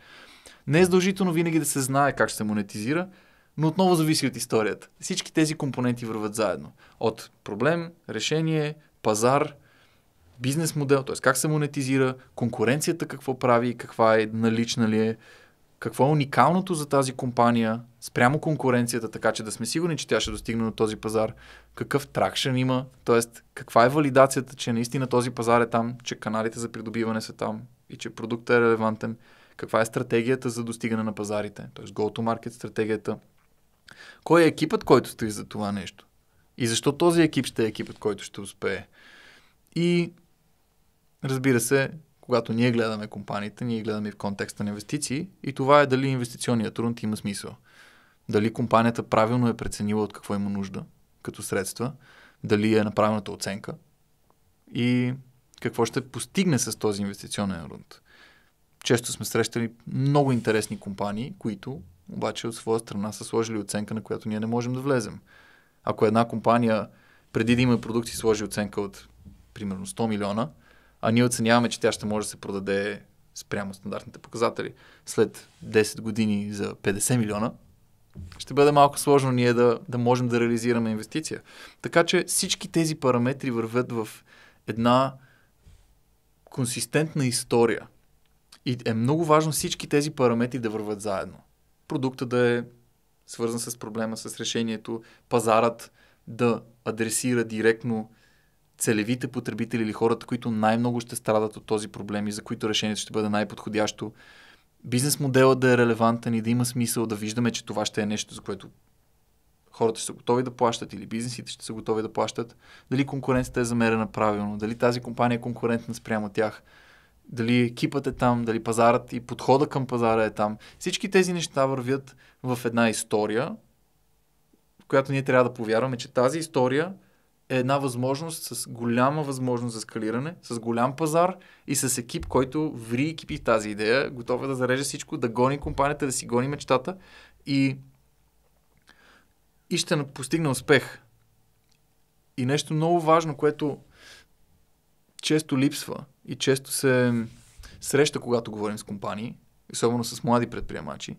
Не е задължително винаги да се знае как ще се монетизира, но отново зависи от историята. Всички тези компоненти върват заедно. От проблем, решение, пазар, бизнес модел, т.е. как се монетизира, конкуренцията какво прави, каква е, налична ли е, какво е уникалното за тази компания спрямо конкуренцията, така че да сме сигурни, че тя ще достигне до този пазар? Какъв тракшен има? Т.е. каква е валидацията, че наистина този пазар е там, че каналите за придобиване са там и че продуктът е релевантен? Каква е стратегията за достигане на пазарите? т.е. go-to-market стратегията. Кой е екипът, който стои за това нещо? И защо този екип ще е екипът, който ще успее? И, разбира се, когато ние гледаме компаниите, ние гледаме в контекста на инвестиции и това е дали инвестиционният рунд има смисъл. Дали компанията правилно е преценила от какво има нужда като средства, дали е направената оценка и какво ще постигне с този инвестиционен рунд. Често сме срещали много интересни компании, които обаче от своя страна са сложили оценка, на която ние не можем да влезем. Ако една компания преди да има продукти сложи оценка от примерно 100 милиона – а ние оценяваме, че тя ще може да се продаде спрямо стандартните показатели след 10 години за 50 милиона, ще бъде малко сложно ние да, да можем да реализираме инвестиция. Така че всички тези параметри вървят в една консистентна история. И е много важно всички тези параметри да върват заедно. Продукта да е свързан с проблема, с решението, пазарът да адресира директно целевите потребители или хората, които най-много ще страдат от този проблем и за които решението ще бъде най-подходящо. Бизнес моделът да е релевантен и да има смисъл да виждаме, че това ще е нещо, за което хората ще са готови да плащат или бизнесите ще са готови да плащат, дали конкуренцията е замерена правилно, дали тази компания е конкурентна спрямо тях, дали екипът е там, дали пазарът и подхода към пазара е там. Всички тези неща вървят в една история, в която ние трябва да повярваме, че тази история е една възможност с голяма възможност за скалиране, с голям пазар и с екип, който ври екипи тази идея, готова да зареже всичко, да гони компанията, да си гони мечтата и, и ще постигне успех. И нещо много важно, което често липсва и често се среща, когато говорим с компании, особено с млади предприемачи,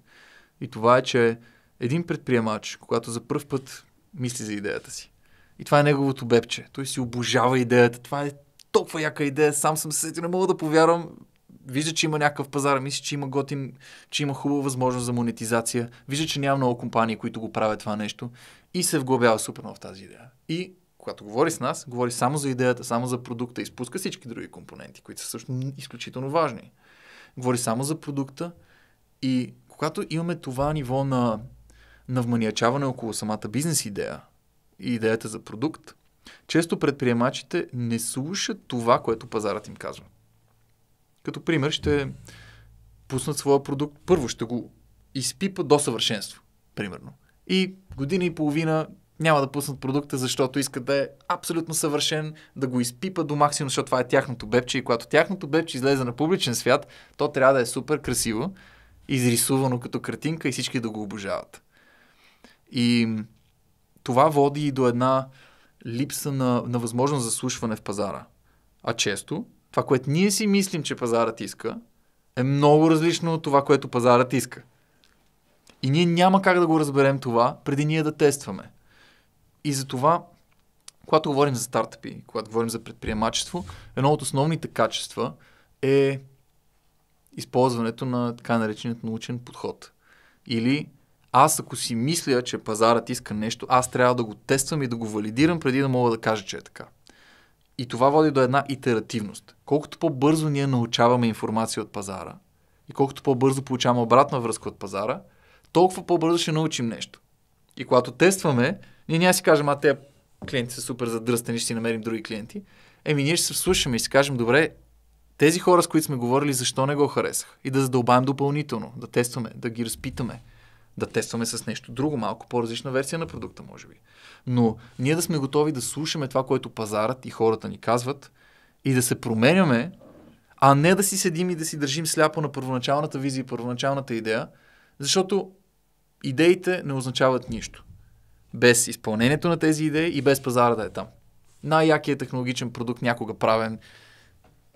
и това е, че един предприемач, когато за първ път мисли за идеята си, и това е неговото бебче. Той си обожава идеята. Това е толкова яка идея. Сам съм се не мога да повярвам. Вижда, че има някакъв пазар, мисля, че има готин, че има хубава възможност за монетизация. Вижда, че няма много компании, които го правят това нещо. И се вглобява супер в тази идея. И когато говори с нас, говори само за идеята, само за продукта, изпуска всички други компоненти, които са също изключително важни. Говори само за продукта и когато имаме това ниво на, на вманиачаване около самата бизнес идея, и идеята за продукт, често предприемачите не слушат това, което пазарът им казва. Като пример ще пуснат своя продукт, първо ще го изпипат до съвършенство, примерно. И година и половина няма да пуснат продукта, защото искат да е абсолютно съвършен, да го изпипа до максимум, защото това е тяхното бепче. И когато тяхното бепче излезе на публичен свят, то трябва да е супер красиво, изрисувано като картинка и всички да го обожават. И това води и до една липса на, на възможност за слушване в пазара. А често, това, което ние си мислим, че пазарът иска, е много различно от това, което пазарът иска. И ние няма как да го разберем това, преди ние да тестваме. И затова, когато говорим за стартъпи, когато говорим за предприемачество, едно от основните качества е използването на така нареченият научен подход. Или аз ако си мисля, че пазарът иска нещо, аз трябва да го тествам и да го валидирам преди да мога да кажа, че е така. И това води до една итеративност. Колкото по-бързо ние научаваме информация от пазара и колкото по-бързо получаваме обратна връзка от пазара, толкова по-бързо ще научим нещо. И когато тестваме, ние няма си кажем, а те клиенти са супер задръстени, ще си намерим други клиенти. Еми, ние ще се слушаме и си кажем, добре, тези хора, с които сме говорили, защо не го харесах? И да задълбаем допълнително, да тестваме, да ги разпитаме, да тестваме с нещо друго, малко по-различна версия на продукта, може би. Но ние да сме готови да слушаме това, което пазарът и хората ни казват и да се променяме, а не да си седим и да си държим сляпо на първоначалната визия и първоначалната идея, защото идеите не означават нищо. Без изпълнението на тези идеи и без пазара да е там. Най-якият технологичен продукт някога правен,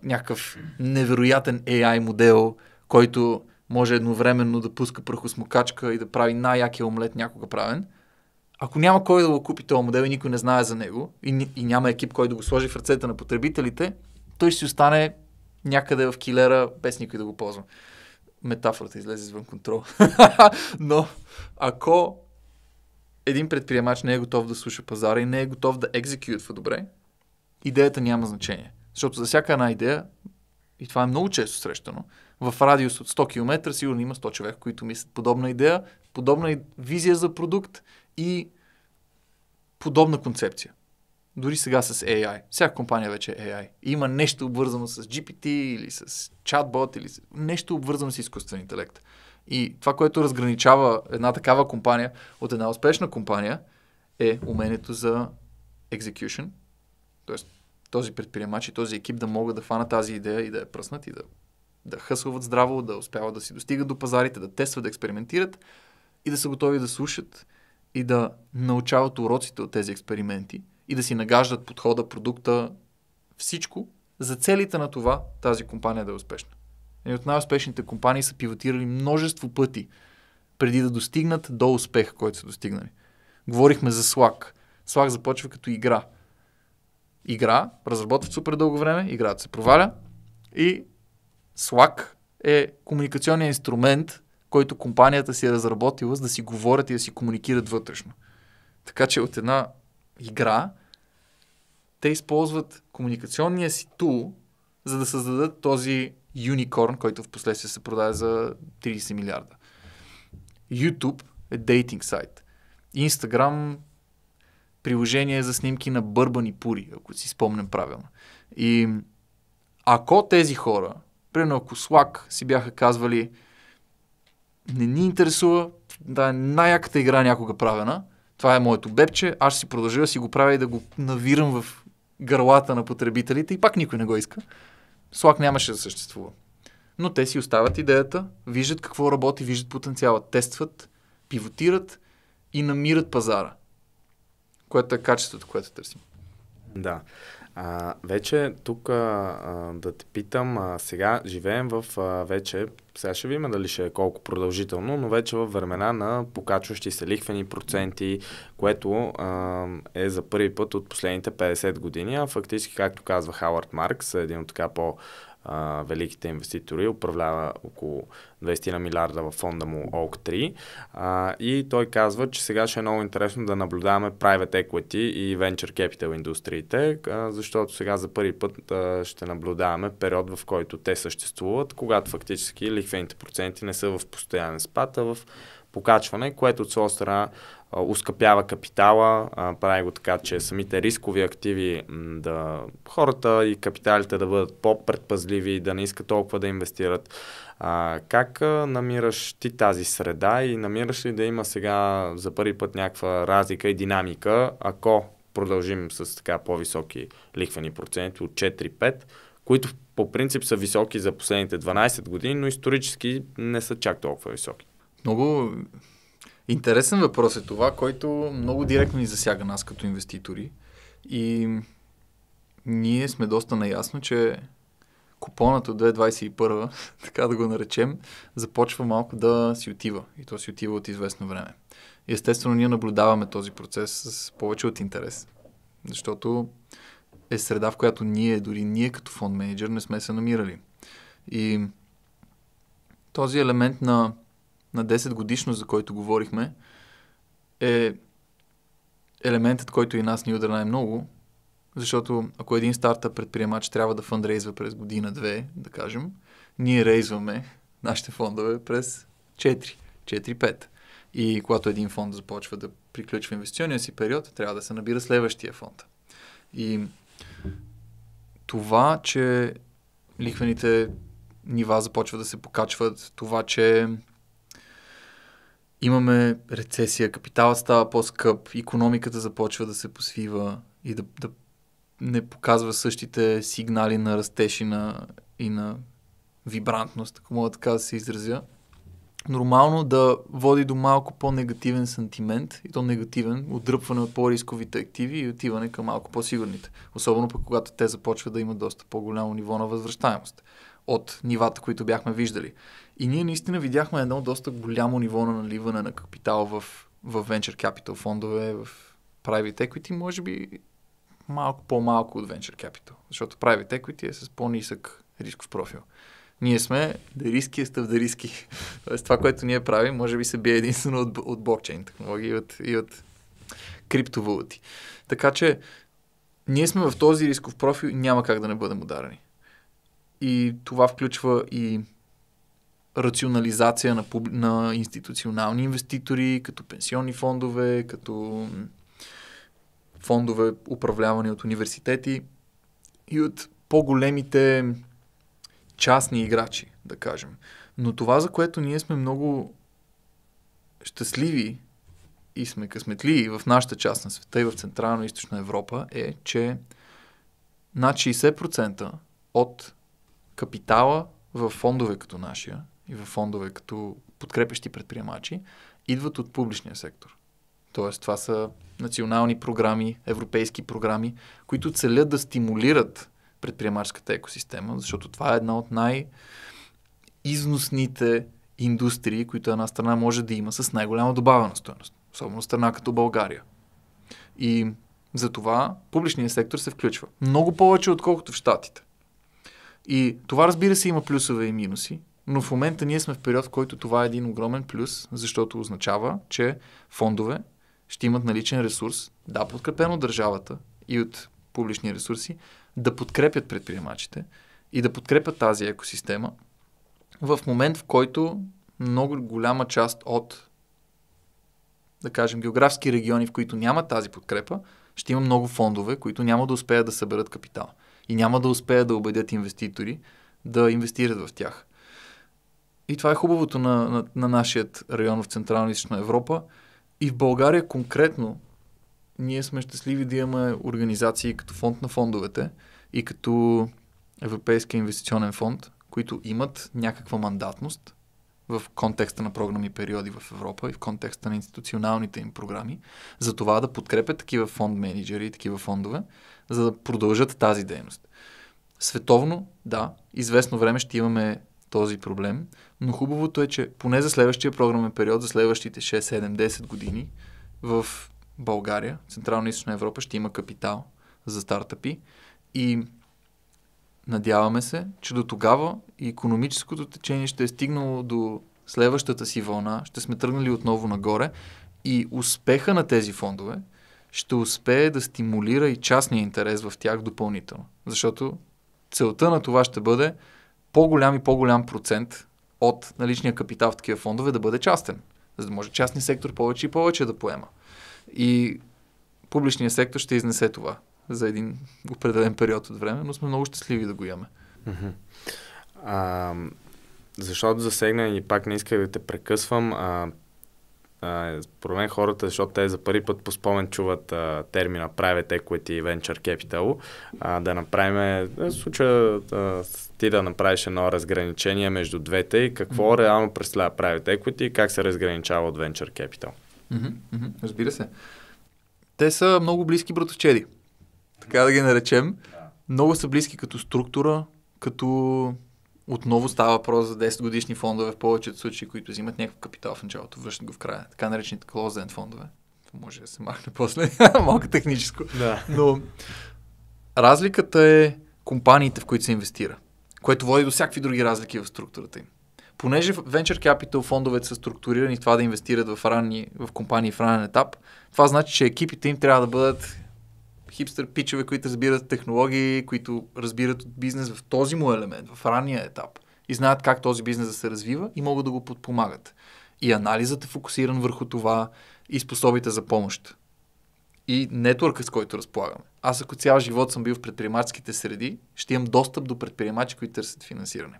някакъв невероятен AI модел, който може едновременно да пуска прахосмокачка и да прави най-якия омлет някога правен. Ако няма кой да го купи този модел и никой не знае за него и, и няма екип, който да го сложи в ръцете на потребителите, той ще си остане някъде в килера без никой да го ползва. Метафората излезе извън контрол. Но ако един предприемач не е готов да слуша пазара и не е готов да екзекютва добре, идеята няма значение. Защото за всяка една идея, и това е много често срещано, в радиус от 100 км сигурно има 100 човека, които мислят подобна идея, подобна визия за продукт и подобна концепция. Дори сега с AI. Всяка компания вече е AI. Има нещо обвързано с GPT или с чатбот или с... нещо обвързано с изкуствен интелект. И това, което разграничава една такава компания от една успешна компания е умението за execution, т.е. този предприемач и този екип да могат да фанат тази идея и да я пръснат и да да хъсват здраво, да успяват да си достигат до пазарите, да тестват, да експериментират и да са готови да слушат и да научават уроците от тези експерименти и да си нагаждат подхода, продукта, всичко за целите на това тази компания да е успешна. И от най-успешните компании са пивотирали множество пъти преди да достигнат до успеха, който са достигнали. Говорихме за Slack. Slack започва като игра. Игра, разработват супер дълго време, играта се проваля и Slack е комуникационен инструмент, който компанията си е разработила, за да си говорят и да си комуникират вътрешно. Така че от една игра те използват комуникационния си тул, за да създадат този юникорн, който в последствие се продава за 30 милиарда. YouTube е дейтинг сайт. Instagram приложение за снимки на бърбани пури, ако си спомням правилно. И ако тези хора Примерно ако Слак си бяха казвали не ни интересува да е най-яката игра някога правена, това е моето бебче, аз ще си продължа да си го правя и да го навирам в гърлата на потребителите и пак никой не го иска. Слак нямаше да съществува. Но те си оставят идеята, виждат какво работи, виждат потенциала, тестват, пивотират и намират пазара, което е качеството, което търсим. Да. А, вече тук а, да те питам, а, сега живеем в а, вече, сега ще видим дали ще е колко продължително, но вече в времена на покачващи се лихвени проценти, което а, е за първи път от последните 50 години, а фактически, както казва Хавард Маркс, един от така по- великите инвеститори, управлява около 20 милиарда във фонда му OAK 3 и той казва, че сега ще е много интересно да наблюдаваме private equity и venture capital индустриите, защото сега за първи път ще наблюдаваме период, в който те съществуват, когато фактически лихвените проценти не са в постоянен спад, а в покачване, което от своя страна ускъпява капитала, прави го така, че самите рискови активи да хората и капиталите да бъдат по-предпазливи, да не искат толкова да инвестират. А, как намираш ти тази среда и намираш ли да има сега за първи път някаква разлика и динамика, ако продължим с така по-високи лихвени проценти от 4-5, които по принцип са високи за последните 12 години, но исторически не са чак толкова високи? Много интересен въпрос е това, който много директно ни засяга нас като инвеститори. И ние сме доста наясно, че купонът от 2021, така да го наречем, започва малко да си отива. И то си отива от известно време. И естествено, ние наблюдаваме този процес с повече от интерес. Защото е среда, в която ние, дори ние като фонд менеджер, не сме се намирали. И този елемент на на 10 годишно, за който говорихме, е елементът, който и нас ни удара най-много, защото ако един стартъп предприемач трябва да фандрейзва през година-две, да кажем, ние рейзваме нашите фондове през 4, 4-5. И когато един фонд започва да приключва инвестиционния си период, трябва да се набира следващия фонд. И това, че лихвените нива започват да се покачват, това, че имаме рецесия, капиталът става по-скъп, економиката започва да се посвива и да, да не показва същите сигнали на растеж и на, и на вибрантност, ако мога така да се изразя, нормално да води до малко по-негативен сантимент, и то негативен, отдръпване от по-рисковите активи и отиване към малко по-сигурните. Особено пък когато те започват да имат доста по-голямо ниво на възвръщаемост от нивата, които бяхме виждали. И ние наистина видяхме едно доста голямо ниво на наливане на капитал в, в venture capital фондове, в private equity, може би малко по-малко от venture capital, защото private equity е с по-нисък рисков профил. Ние сме the riskiest of the risky. Тоест това, което ние правим, може би се бие единствено от, от блокчейн технологии и от, и от криптовалути. Така че ние сме в този рисков профил и няма как да не бъдем ударени. И това включва и рационализация на, пуб... на институционални инвеститори, като пенсионни фондове, като фондове управлявани от университети и от по-големите частни играчи, да кажем. Но това, за което ние сме много щастливи и сме късметли в нашата част на света и в Централна и Източна Европа е, че над 60% от капитала в фондове като нашия и в фондове като подкрепещи предприемачи идват от публичния сектор. Тоест, това са национални програми, европейски програми, които целят да стимулират предприемаческата екосистема, защото това е една от най-износните индустрии, които една страна може да има с най-голяма добавена стоеност. Особено страна като България. И затова публичният сектор се включва. Много повече, отколкото в Штатите. И това, разбира се, има плюсове и минуси, но в момента ние сме в период, в който това е един огромен плюс, защото означава, че фондове ще имат наличен ресурс, да, подкрепен от държавата и от публични ресурси, да подкрепят предприемачите и да подкрепят тази екосистема в момент, в който много голяма част от, да кажем, географски региони, в които няма тази подкрепа, ще има много фондове, които няма да успеят да съберат капитал и няма да успеят да убедят инвеститори да инвестират в тях. И това е хубавото на, на, на нашия район в Централна и Източна Европа. И в България конкретно ние сме щастливи да имаме организации като фонд на фондовете и като Европейския инвестиционен фонд, които имат някаква мандатност в контекста на програмни периоди в Европа и в контекста на институционалните им програми, за това да подкрепят такива фонд менеджери и такива фондове, за да продължат тази дейност. Световно, да, известно време ще имаме този проблем, но хубавото е, че поне за следващия програмен период, за следващите 6, 7, 10 години в България, Централна и Източна Европа ще има капитал за стартъпи и надяваме се, че до тогава и економическото течение ще е стигнало до следващата си вълна, ще сме тръгнали отново нагоре и успеха на тези фондове – ще успее да стимулира и частния интерес в тях допълнително. Защото целта на това ще бъде по-голям и по-голям процент от наличния капитал в такива фондове да бъде частен, за да може частния сектор повече и повече да поема. И публичният сектор ще изнесе това за един определен период от време, но сме много щастливи да го имаме. Mm-hmm. А, защото засегна и пак не исках да те прекъсвам, а, според мен хората, защото те за първи път по спомен чуват а, термина private equity и venture capital, а, да направим, да случая а, ти да направиш едно разграничение между двете и какво mm-hmm. реално представлява private equity и как се разграничава от venture capital. Mm-hmm, mm-hmm, разбира се. Те са много близки братовчеди, така да ги наречем. Много са близки като структура, като отново става въпрос за 10 годишни фондове в повечето случаи, които взимат някакъв капитал в началото, връщат го в края. Така наречените closed фондове. Може да се махне после. Малко техническо. Да. Но разликата е компаниите, в които се инвестира, което води до всякакви други разлики в структурата им. Понеже Venture Capital фондовете са структурирани това да инвестират в, ранни, в компании в ранен етап, това значи, че екипите им трябва да бъдат хипстър пичове, които разбират технологии, които разбират от бизнес в този му елемент, в ранния етап и знаят как този бизнес да се развива и могат да го подпомагат. И анализът е фокусиран върху това и способите за помощ. И нетворка, с който разполагам. Аз ако цял живот съм бил в предприемаческите среди, ще имам достъп до предприемачи, които търсят финансиране.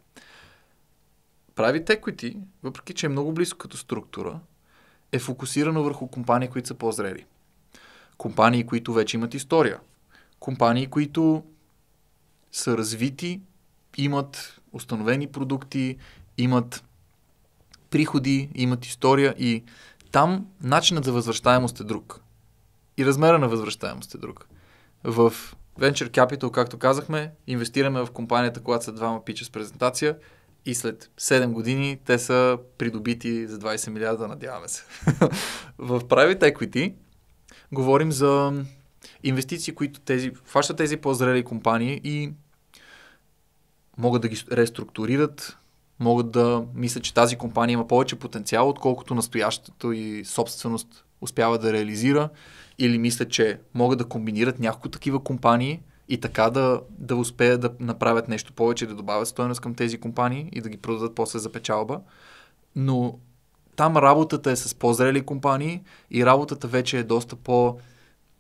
Прави Equity, въпреки че е много близко като структура, е фокусирано върху компании, които са по-зрели компании, които вече имат история, компании, които са развити, имат установени продукти, имат приходи, имат история и там начинът за възвръщаемост е друг. И размера на възвръщаемост е друг. В Venture Capital, както казахме, инвестираме в компанията, когато са двама пича с презентация и след 7 години те са придобити за 20 милиарда, надяваме се. в Private Equity Говорим за инвестиции, които тези, фащат тези по-зрели компании и могат да ги реструктурират, могат да мислят, че тази компания има повече потенциал, отколкото настоящата и собственост успява да реализира или мислят, че могат да комбинират няколко такива компании и така да, да успеят да направят нещо повече, да добавят стоеност към тези компании и да ги продадат после за печалба. Но там работата е с по-зрели компании и работата вече е доста по-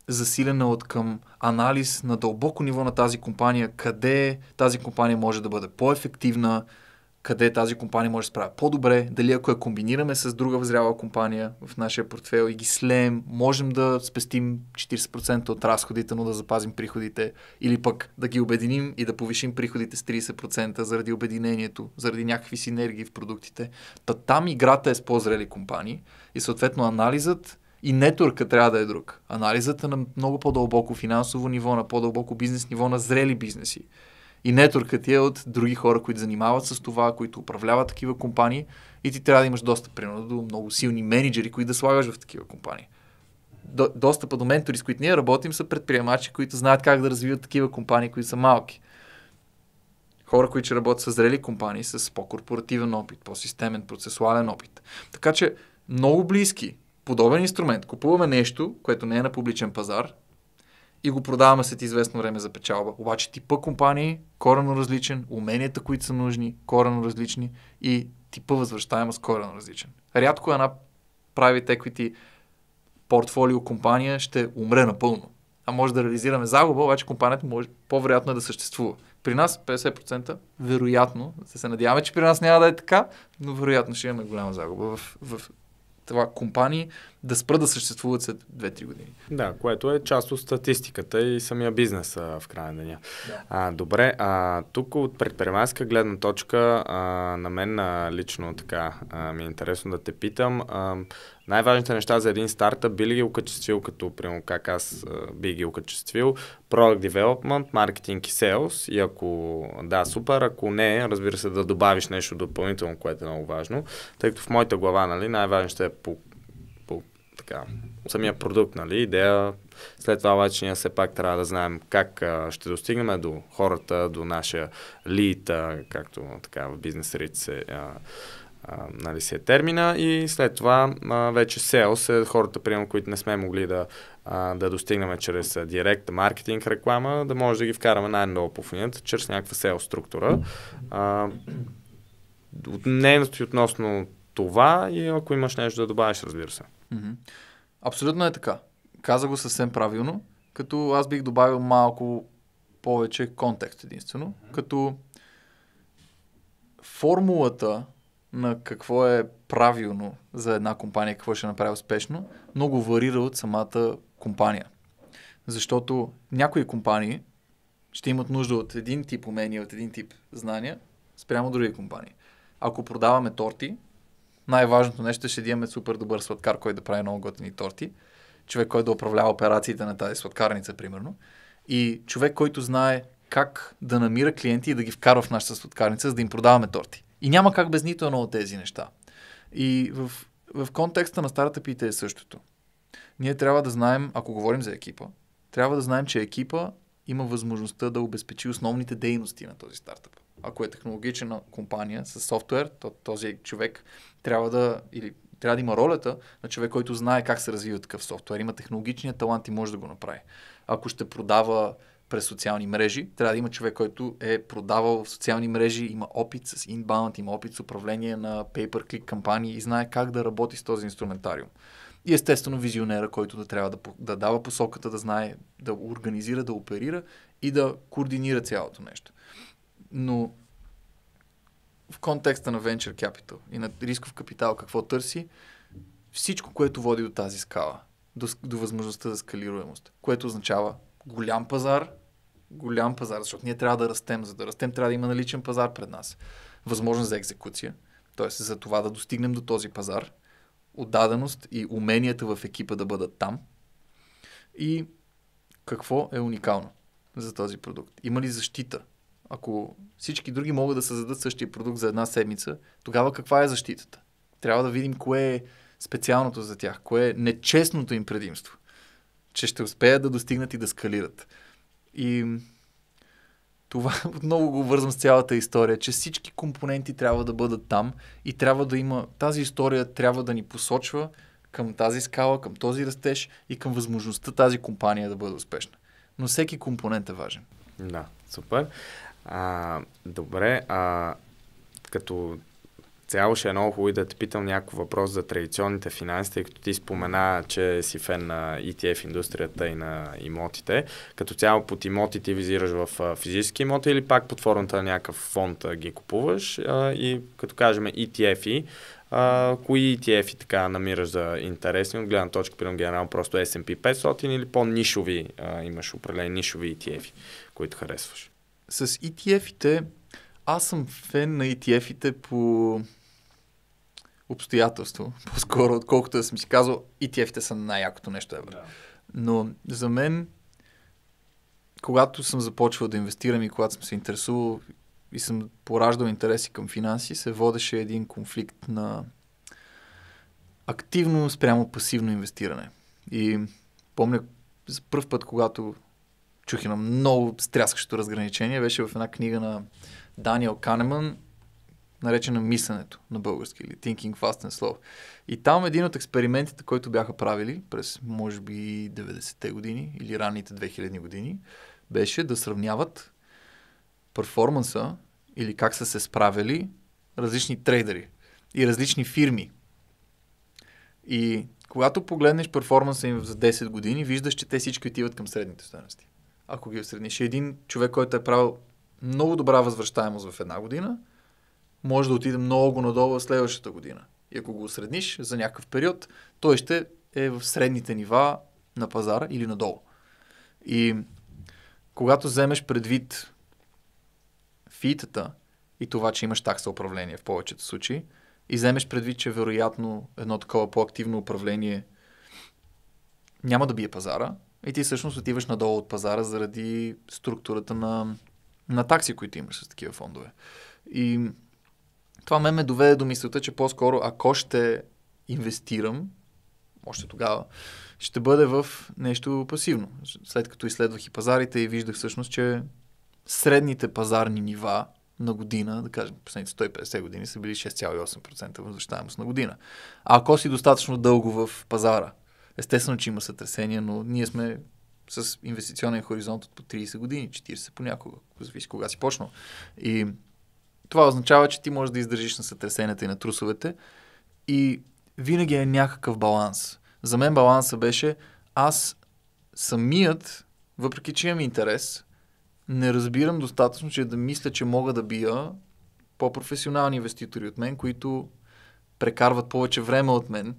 засилена от към анализ на дълбоко ниво на тази компания, къде тази компания може да бъде по-ефективна, къде тази компания може да справя по-добре, е дали ако я комбинираме с друга възрява компания в нашия портфел и ги слеем, можем да спестим 40% от разходите, но да запазим приходите, или пък да ги обединим и да повишим приходите с 30% заради обединението, заради някакви синергии в продуктите. Та там играта е с по-зрели компании и съответно анализът и нетворка трябва да е друг. Анализът е на много по-дълбоко финансово ниво, на по-дълбоко бизнес ниво, на зрели бизнеси и нетворкът ти е от други хора, които занимават с това, които управляват такива компании и ти трябва да имаш достъп, примерно, до много силни менеджери, които да слагаш в такива компании. До, достъпа до ментори, с които ние работим, са предприемачи, които знаят как да развиват такива компании, които са малки. Хора, които ще работят с зрели компании, с по-корпоративен опит, по-системен, процесуален опит. Така че много близки, подобен инструмент. Купуваме нещо, което не е на публичен пазар, и го продаваме след известно време за печалба. Обаче типа компании, коренно различен, уменията, които са нужни, корено различни и типа възвръщаемост, коренно различен. Рядко една прави equity портфолио компания ще умре напълно. А може да реализираме загуба, обаче компанията може по-вероятно е да съществува. При нас 50% вероятно, се, се надяваме, че при нас няма да е така, но вероятно ще имаме голяма загуба в, в това компании да спра да съществуват след 2-3 години. Да, което е част от статистиката и самия бизнес а, в края на деня. Да. А, добре, а, тук от предприемаческа гледна точка а, на мен а, лично така а, ми е интересно да те питам. А, най-важните неща за един стартъп би ли ги окачествил като, примерно, как аз а, би ги окачествил, Product Development, Marketing и Sales и ако да, супер, ако не, разбира се да добавиш нещо допълнително, което е много важно, тъй като в моята глава, нали, най важното е по, по така, самия продукт, нали, идея, след това обаче ние все пак трябва да знаем как а, ще достигнем до хората, до нашия лид, а, както така в бизнес рит се а, нали, си е термина и след това а, вече sales е хората, примерно, които не сме могли да, а, да достигнем чрез директ маркетинг реклама, да може да ги вкараме най-много по фунията, чрез някаква sales структура. А, от нейното е и относно това и ако имаш нещо да добавиш, разбира се. Абсолютно е така. Каза го съвсем правилно, като аз бих добавил малко повече контекст единствено, като формулата на какво е правилно за една компания, какво ще направи успешно, много варира от самата компания. Защото някои компании ще имат нужда от един тип умения, от един тип знания, спрямо други компании. Ако продаваме торти, най-важното нещо е, ще имаме супер добър сладкар, който да прави много готини торти, човек, който да управлява операциите на тази сладкарница, примерно, и човек, който знае как да намира клиенти и да ги вкарва в нашата сладкарница, за да им продаваме торти. И няма как без нито едно от тези неща. И в, в контекста на стартъпите е същото. Ние трябва да знаем, ако говорим за екипа, трябва да знаем, че екипа има възможността да обезпечи основните дейности на този стартъп. Ако е технологична компания с софтуер, то този човек трябва да, или трябва да има ролята на човек, който знае как се развива такъв софтуер, има технологичния талант и може да го направи. Ако ще продава през социални мрежи. Трябва да има човек, който е продавал в социални мрежи, има опит с inbound, има опит с управление на pay-per-click кампании и знае как да работи с този инструментариум. И естествено визионера, който да трябва да, да дава посоката, да знае, да организира, да оперира и да координира цялото нещо. Но в контекста на Venture Capital и на рисков капитал, какво търси, всичко, което води до тази скала, до, до възможността за скалируемост, което означава голям пазар, голям пазар, защото ние трябва да растем. За да растем, трябва да има наличен пазар пред нас. Възможност за екзекуция, т.е. за това да достигнем до този пазар, отдаденост и уменията в екипа да бъдат там. И какво е уникално за този продукт? Има ли защита? Ако всички други могат да създадат същия продукт за една седмица, тогава каква е защитата? Трябва да видим кое е специалното за тях, кое е нечестното им предимство че ще успеят да достигнат и да скалират. И това отново го вързвам с цялата история, че всички компоненти трябва да бъдат там и трябва да има, тази история трябва да ни посочва към тази скала, към този растеж и към възможността тази компания да бъде успешна. Но всеки компонент е важен. Да, супер. А, добре, а, като Цяло ще е много хубаво да те питам някакъв въпрос за традиционните финанси, тъй като ти спомена, че си фен на ETF индустрията и на имотите. Като цяло под имоти ти визираш в физически имоти или пак под формата на някакъв фонд ги купуваш и като кажем ETF-и, Uh, кои ETF-и така намираш за интересни от гледна точка, примерно генерално просто S&P 500 или по-нишови, uh, имаш определени нишови ETF-и, които харесваш? С ETF-ите, аз съм фен на ETF-ите по обстоятелство, по-скоро, отколкото да съм си казал, ETF-те са най-якото нещо ever. Да. Но за мен, когато съм започвал да инвестирам и когато съм се интересувал и съм пораждал интереси към финанси, се водеше един конфликт на активно спрямо пасивно инвестиране. И помня за първ път, когато чух едно много стряскащо разграничение, беше в една книга на Даниел Канеман наречена мисленето на български или Thinking Fast and Slow. И там един от експериментите, който бяха правили през може би 90-те години или ранните 2000 години, беше да сравняват перформанса или как са се справили различни трейдери и различни фирми. И когато погледнеш перформанса им за 10 години, виждаш, че те всички отиват към средните стоености. Ако ги осредниш, един човек, който е правил много добра възвръщаемост в една година, може да отиде много надолу в следващата година. И ако го осредниш за някакъв период, той ще е в средните нива на пазара или надолу. И когато вземеш предвид фитата и това, че имаш такса управление в повечето случаи, и вземеш предвид, че вероятно едно такова по-активно управление няма да бие пазара, и ти всъщност отиваш надолу от пазара заради структурата на, на такси, които имаш с такива фондове. И това ме ме доведе до мисълта, че по-скоро ако ще инвестирам, още тогава, ще бъде в нещо пасивно. След като изследвах и пазарите и виждах всъщност, че средните пазарни нива на година, да кажем, последните 150 години са били 6,8% възвръщаемост на година. А ако си достатъчно дълго в пазара, естествено, че има сътресения, но ние сме с инвестиционен хоризонт от по 30 години, 40 понякога, зависи кога си почнал. И това означава, че ти можеш да издържиш на сътресенията и на трусовете и винаги е някакъв баланс. За мен баланса беше аз самият, въпреки че имам интерес, не разбирам достатъчно, че да мисля, че мога да бия по-професионални инвеститори от мен, които прекарват повече време от мен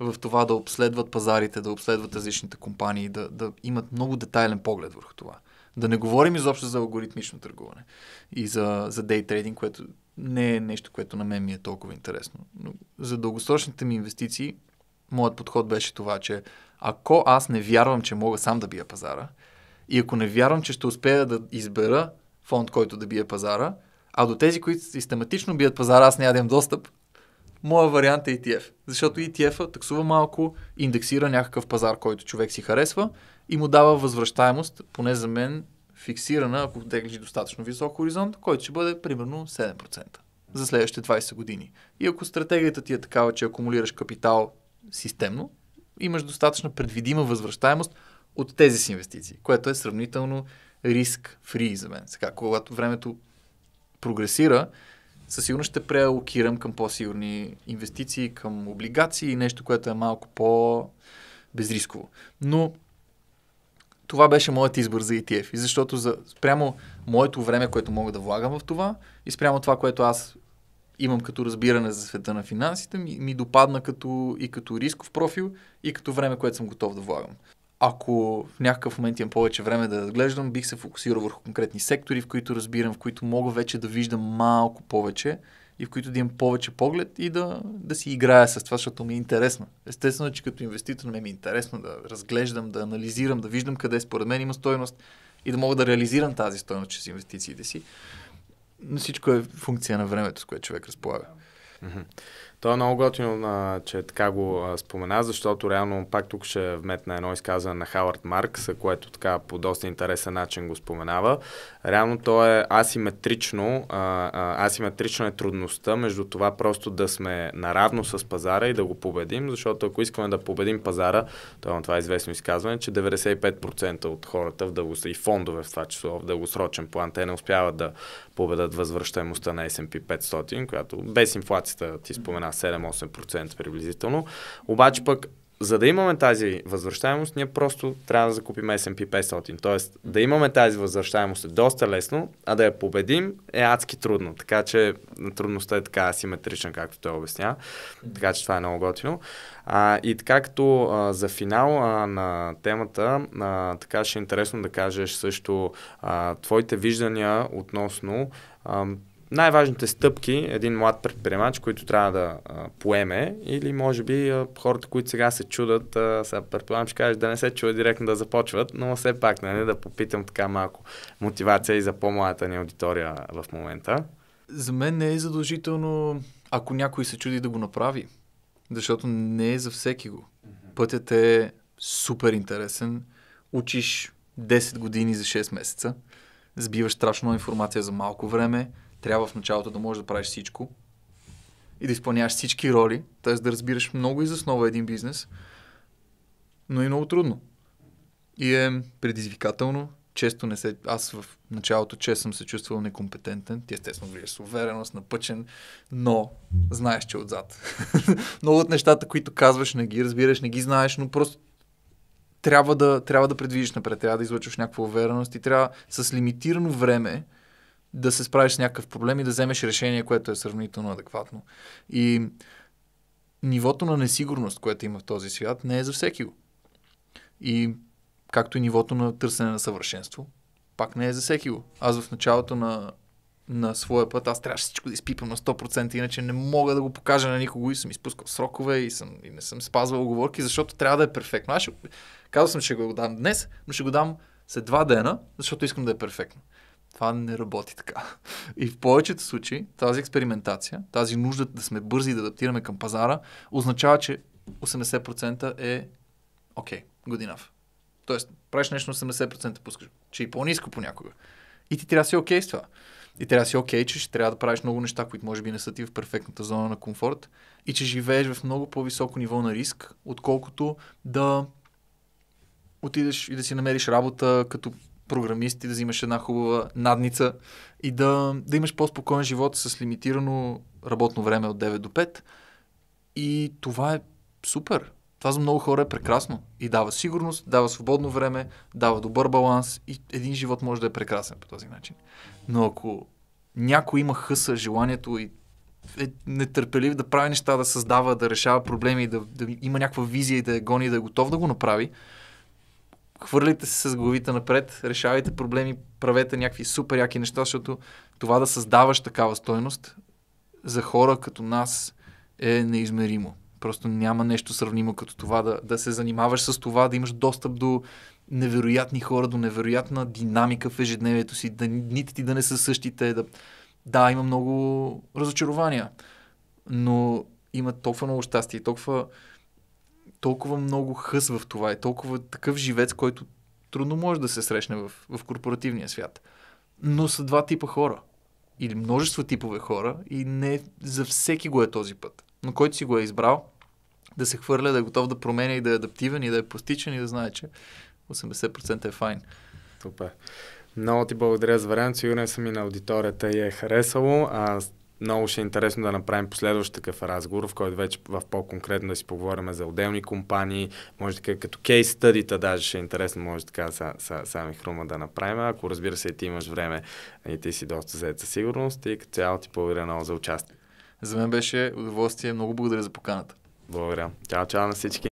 в това да обследват пазарите, да обследват различните компании, да, да имат много детайлен поглед върху това. Да не говорим изобщо за алгоритмично търгуване и за, за day trading, което не е нещо, което на мен ми е толкова интересно. Но за дългосрочните ми инвестиции, моят подход беше това, че ако аз не вярвам, че мога сам да бия пазара, и ако не вярвам, че ще успея да избера фонд, който да бие пазара, а до тези, които систематично бият пазара, аз нямам достъп, моя вариант е ETF. Защото ETF-а таксува малко, индексира някакъв пазар, който човек си харесва и му дава възвръщаемост, поне за мен, фиксирана, ако теглиш достатъчно висок хоризонт, който ще бъде примерно 7% за следващите 20 години. И ако стратегията ти е такава, че акумулираш капитал системно, имаш достатъчно предвидима възвръщаемост от тези си инвестиции, което е сравнително риск-фри за мен. Сега, когато времето прогресира, със сигурност ще преалокирам към по-сигурни инвестиции, към облигации, нещо, което е малко по-безрисково. Но това беше моят избор за ETF. И защото за, спрямо моето време, което мога да влагам в това и спрямо това, което аз имам като разбиране за света на финансите, ми, ми допадна като, и като рисков профил, и като време, което съм готов да влагам. Ако в някакъв момент имам повече време да разглеждам, бих се фокусирал върху конкретни сектори, в които разбирам, в които мога вече да виждам малко повече и в които да имам повече поглед и да, да си играя с това, защото ми е интересно. Естествено, че като инвеститор ми е интересно да разглеждам, да анализирам, да виждам къде според мен има стойност и да мога да реализирам тази стойност чрез инвестициите си. Но всичко е функция на времето, с което човек разполага. Това е много готино, че така го спомена, защото реално пак тук ще вметна едно изказване на Хауърд Маркс, което така по доста интересен начин го споменава. Реално то е асиметрично, асиметрична е трудността между това просто да сме наравно с пазара и да го победим, защото ако искаме да победим пазара, то е това е известно изказване, че 95% от хората в дългосрочен и фондове в това число в дългосрочен план, те не успяват да победат възвръщаемостта на S&P 500, която без инфлацията ти спомена 7-8% приблизително. Обаче пък за да имаме тази възвръщаемост, ние просто трябва да закупим S&P 500. Тоест, да имаме тази възвръщаемост е доста лесно, а да я победим е адски трудно. Така че трудността е така асиметрична, както той обясня. Така че това е много готино. А, и така като а, за финал а, на темата, а, така ще е интересно да кажеш също а, твоите виждания относно а, най-важните стъпки един млад предприемач, който трябва да а, поеме, или може би а, хората, които сега се чудат, а, сега предполагам, че кажеш да не се чува директно да започват, но все пак не, нали, да попитам така малко мотивация и за по-младата ни аудитория в момента. За мен не е задължително, ако някой се чуди да го направи, защото не е за всеки го. Пътят е супер интересен. Учиш 10 години за 6 месеца, сбиваш страшно информация за малко време, трябва в началото да можеш да правиш всичко и да изпълняваш всички роли, т.е. да разбираш много за основа един бизнес, но и много трудно. И е предизвикателно. Често не се... Аз в началото че съм се чувствал некомпетентен. Ти естествено гледаш с увереност, напъчен, но знаеш, че е отзад. много от нещата, които казваш, не ги разбираш, не ги знаеш, но просто трябва да, трябва да предвидиш напред, трябва да излъчваш някаква увереност и трябва с лимитирано време да се справиш с някакъв проблем и да вземеш решение, което е сравнително адекватно. И нивото на несигурност, което има в този свят, не е за всеки го. И както и нивото на търсене на съвършенство, пак не е за всеки го. Аз в началото на, на своя път, аз трябваше всичко да изпипам на 100%, иначе не мога да го покажа на никого и съм изпускал срокове и, съм, и не съм спазвал оговорки, защото трябва да е перфектно. Аз ще, казвам, че го дам днес, но ще го дам след два дена, защото искам да е перфектно това не работи така. И в повечето случаи тази експериментация, тази нужда да сме бързи и да адаптираме към пазара, означава, че 80% е окей, okay, годинав. Тоест, правиш нещо 80%, пускаш, че е и по-низко понякога. И ти трябва да си окей okay с това. И трябва да си окей, okay, че ще трябва да правиш много неща, които може би не са ти в перфектната зона на комфорт и че живееш в много по-високо ниво на риск, отколкото да отидеш и да си намериш работа като програмист и да взимаш една хубава надница и да, да имаш по-спокоен живот с лимитирано работно време от 9 до 5. И това е супер. Това за много хора е прекрасно. И дава сигурност, дава свободно време, дава добър баланс и един живот може да е прекрасен по този начин. Но ако някой има хъса, желанието и е нетърпелив да прави неща, да създава, да решава проблеми, да, да има някаква визия и да е гони, да е готов да го направи, хвърлите се с главите напред, решавайте проблеми, правете някакви супер яки неща, защото това да създаваш такава стойност за хора като нас е неизмеримо. Просто няма нещо сравнимо като това да, да се занимаваш с това, да имаш достъп до невероятни хора, до невероятна динамика в ежедневието си, да, дните ти да не са същите, да, да, има много разочарования, но има толкова много щастие и толкова толкова много хъс в това и толкова такъв живец, който трудно може да се срещне в, в корпоративния свят. Но са два типа хора. Или множество типове хора и не за всеки го е този път. Но който си го е избрал, да се хвърля, да е готов да променя и да е адаптивен и да е пластичен и да знае, че 80% е файн. Супер. Много ти благодаря за времето. Сигурен съм и на аудиторията и е харесало. А много ще е интересно да направим последващ такъв разговор, в който вече в по-конкретно да си поговорим за отделни компании, може така като кейс стъдита даже ще е интересно, може така са, са, сами хрума да направим. Ако разбира се и ти имаш време и ти си доста заед със сигурност и като цяло ти благодаря много за участие. За мен беше удоволствие. Много благодаря за поканата. Благодаря. Чао, чао на всички.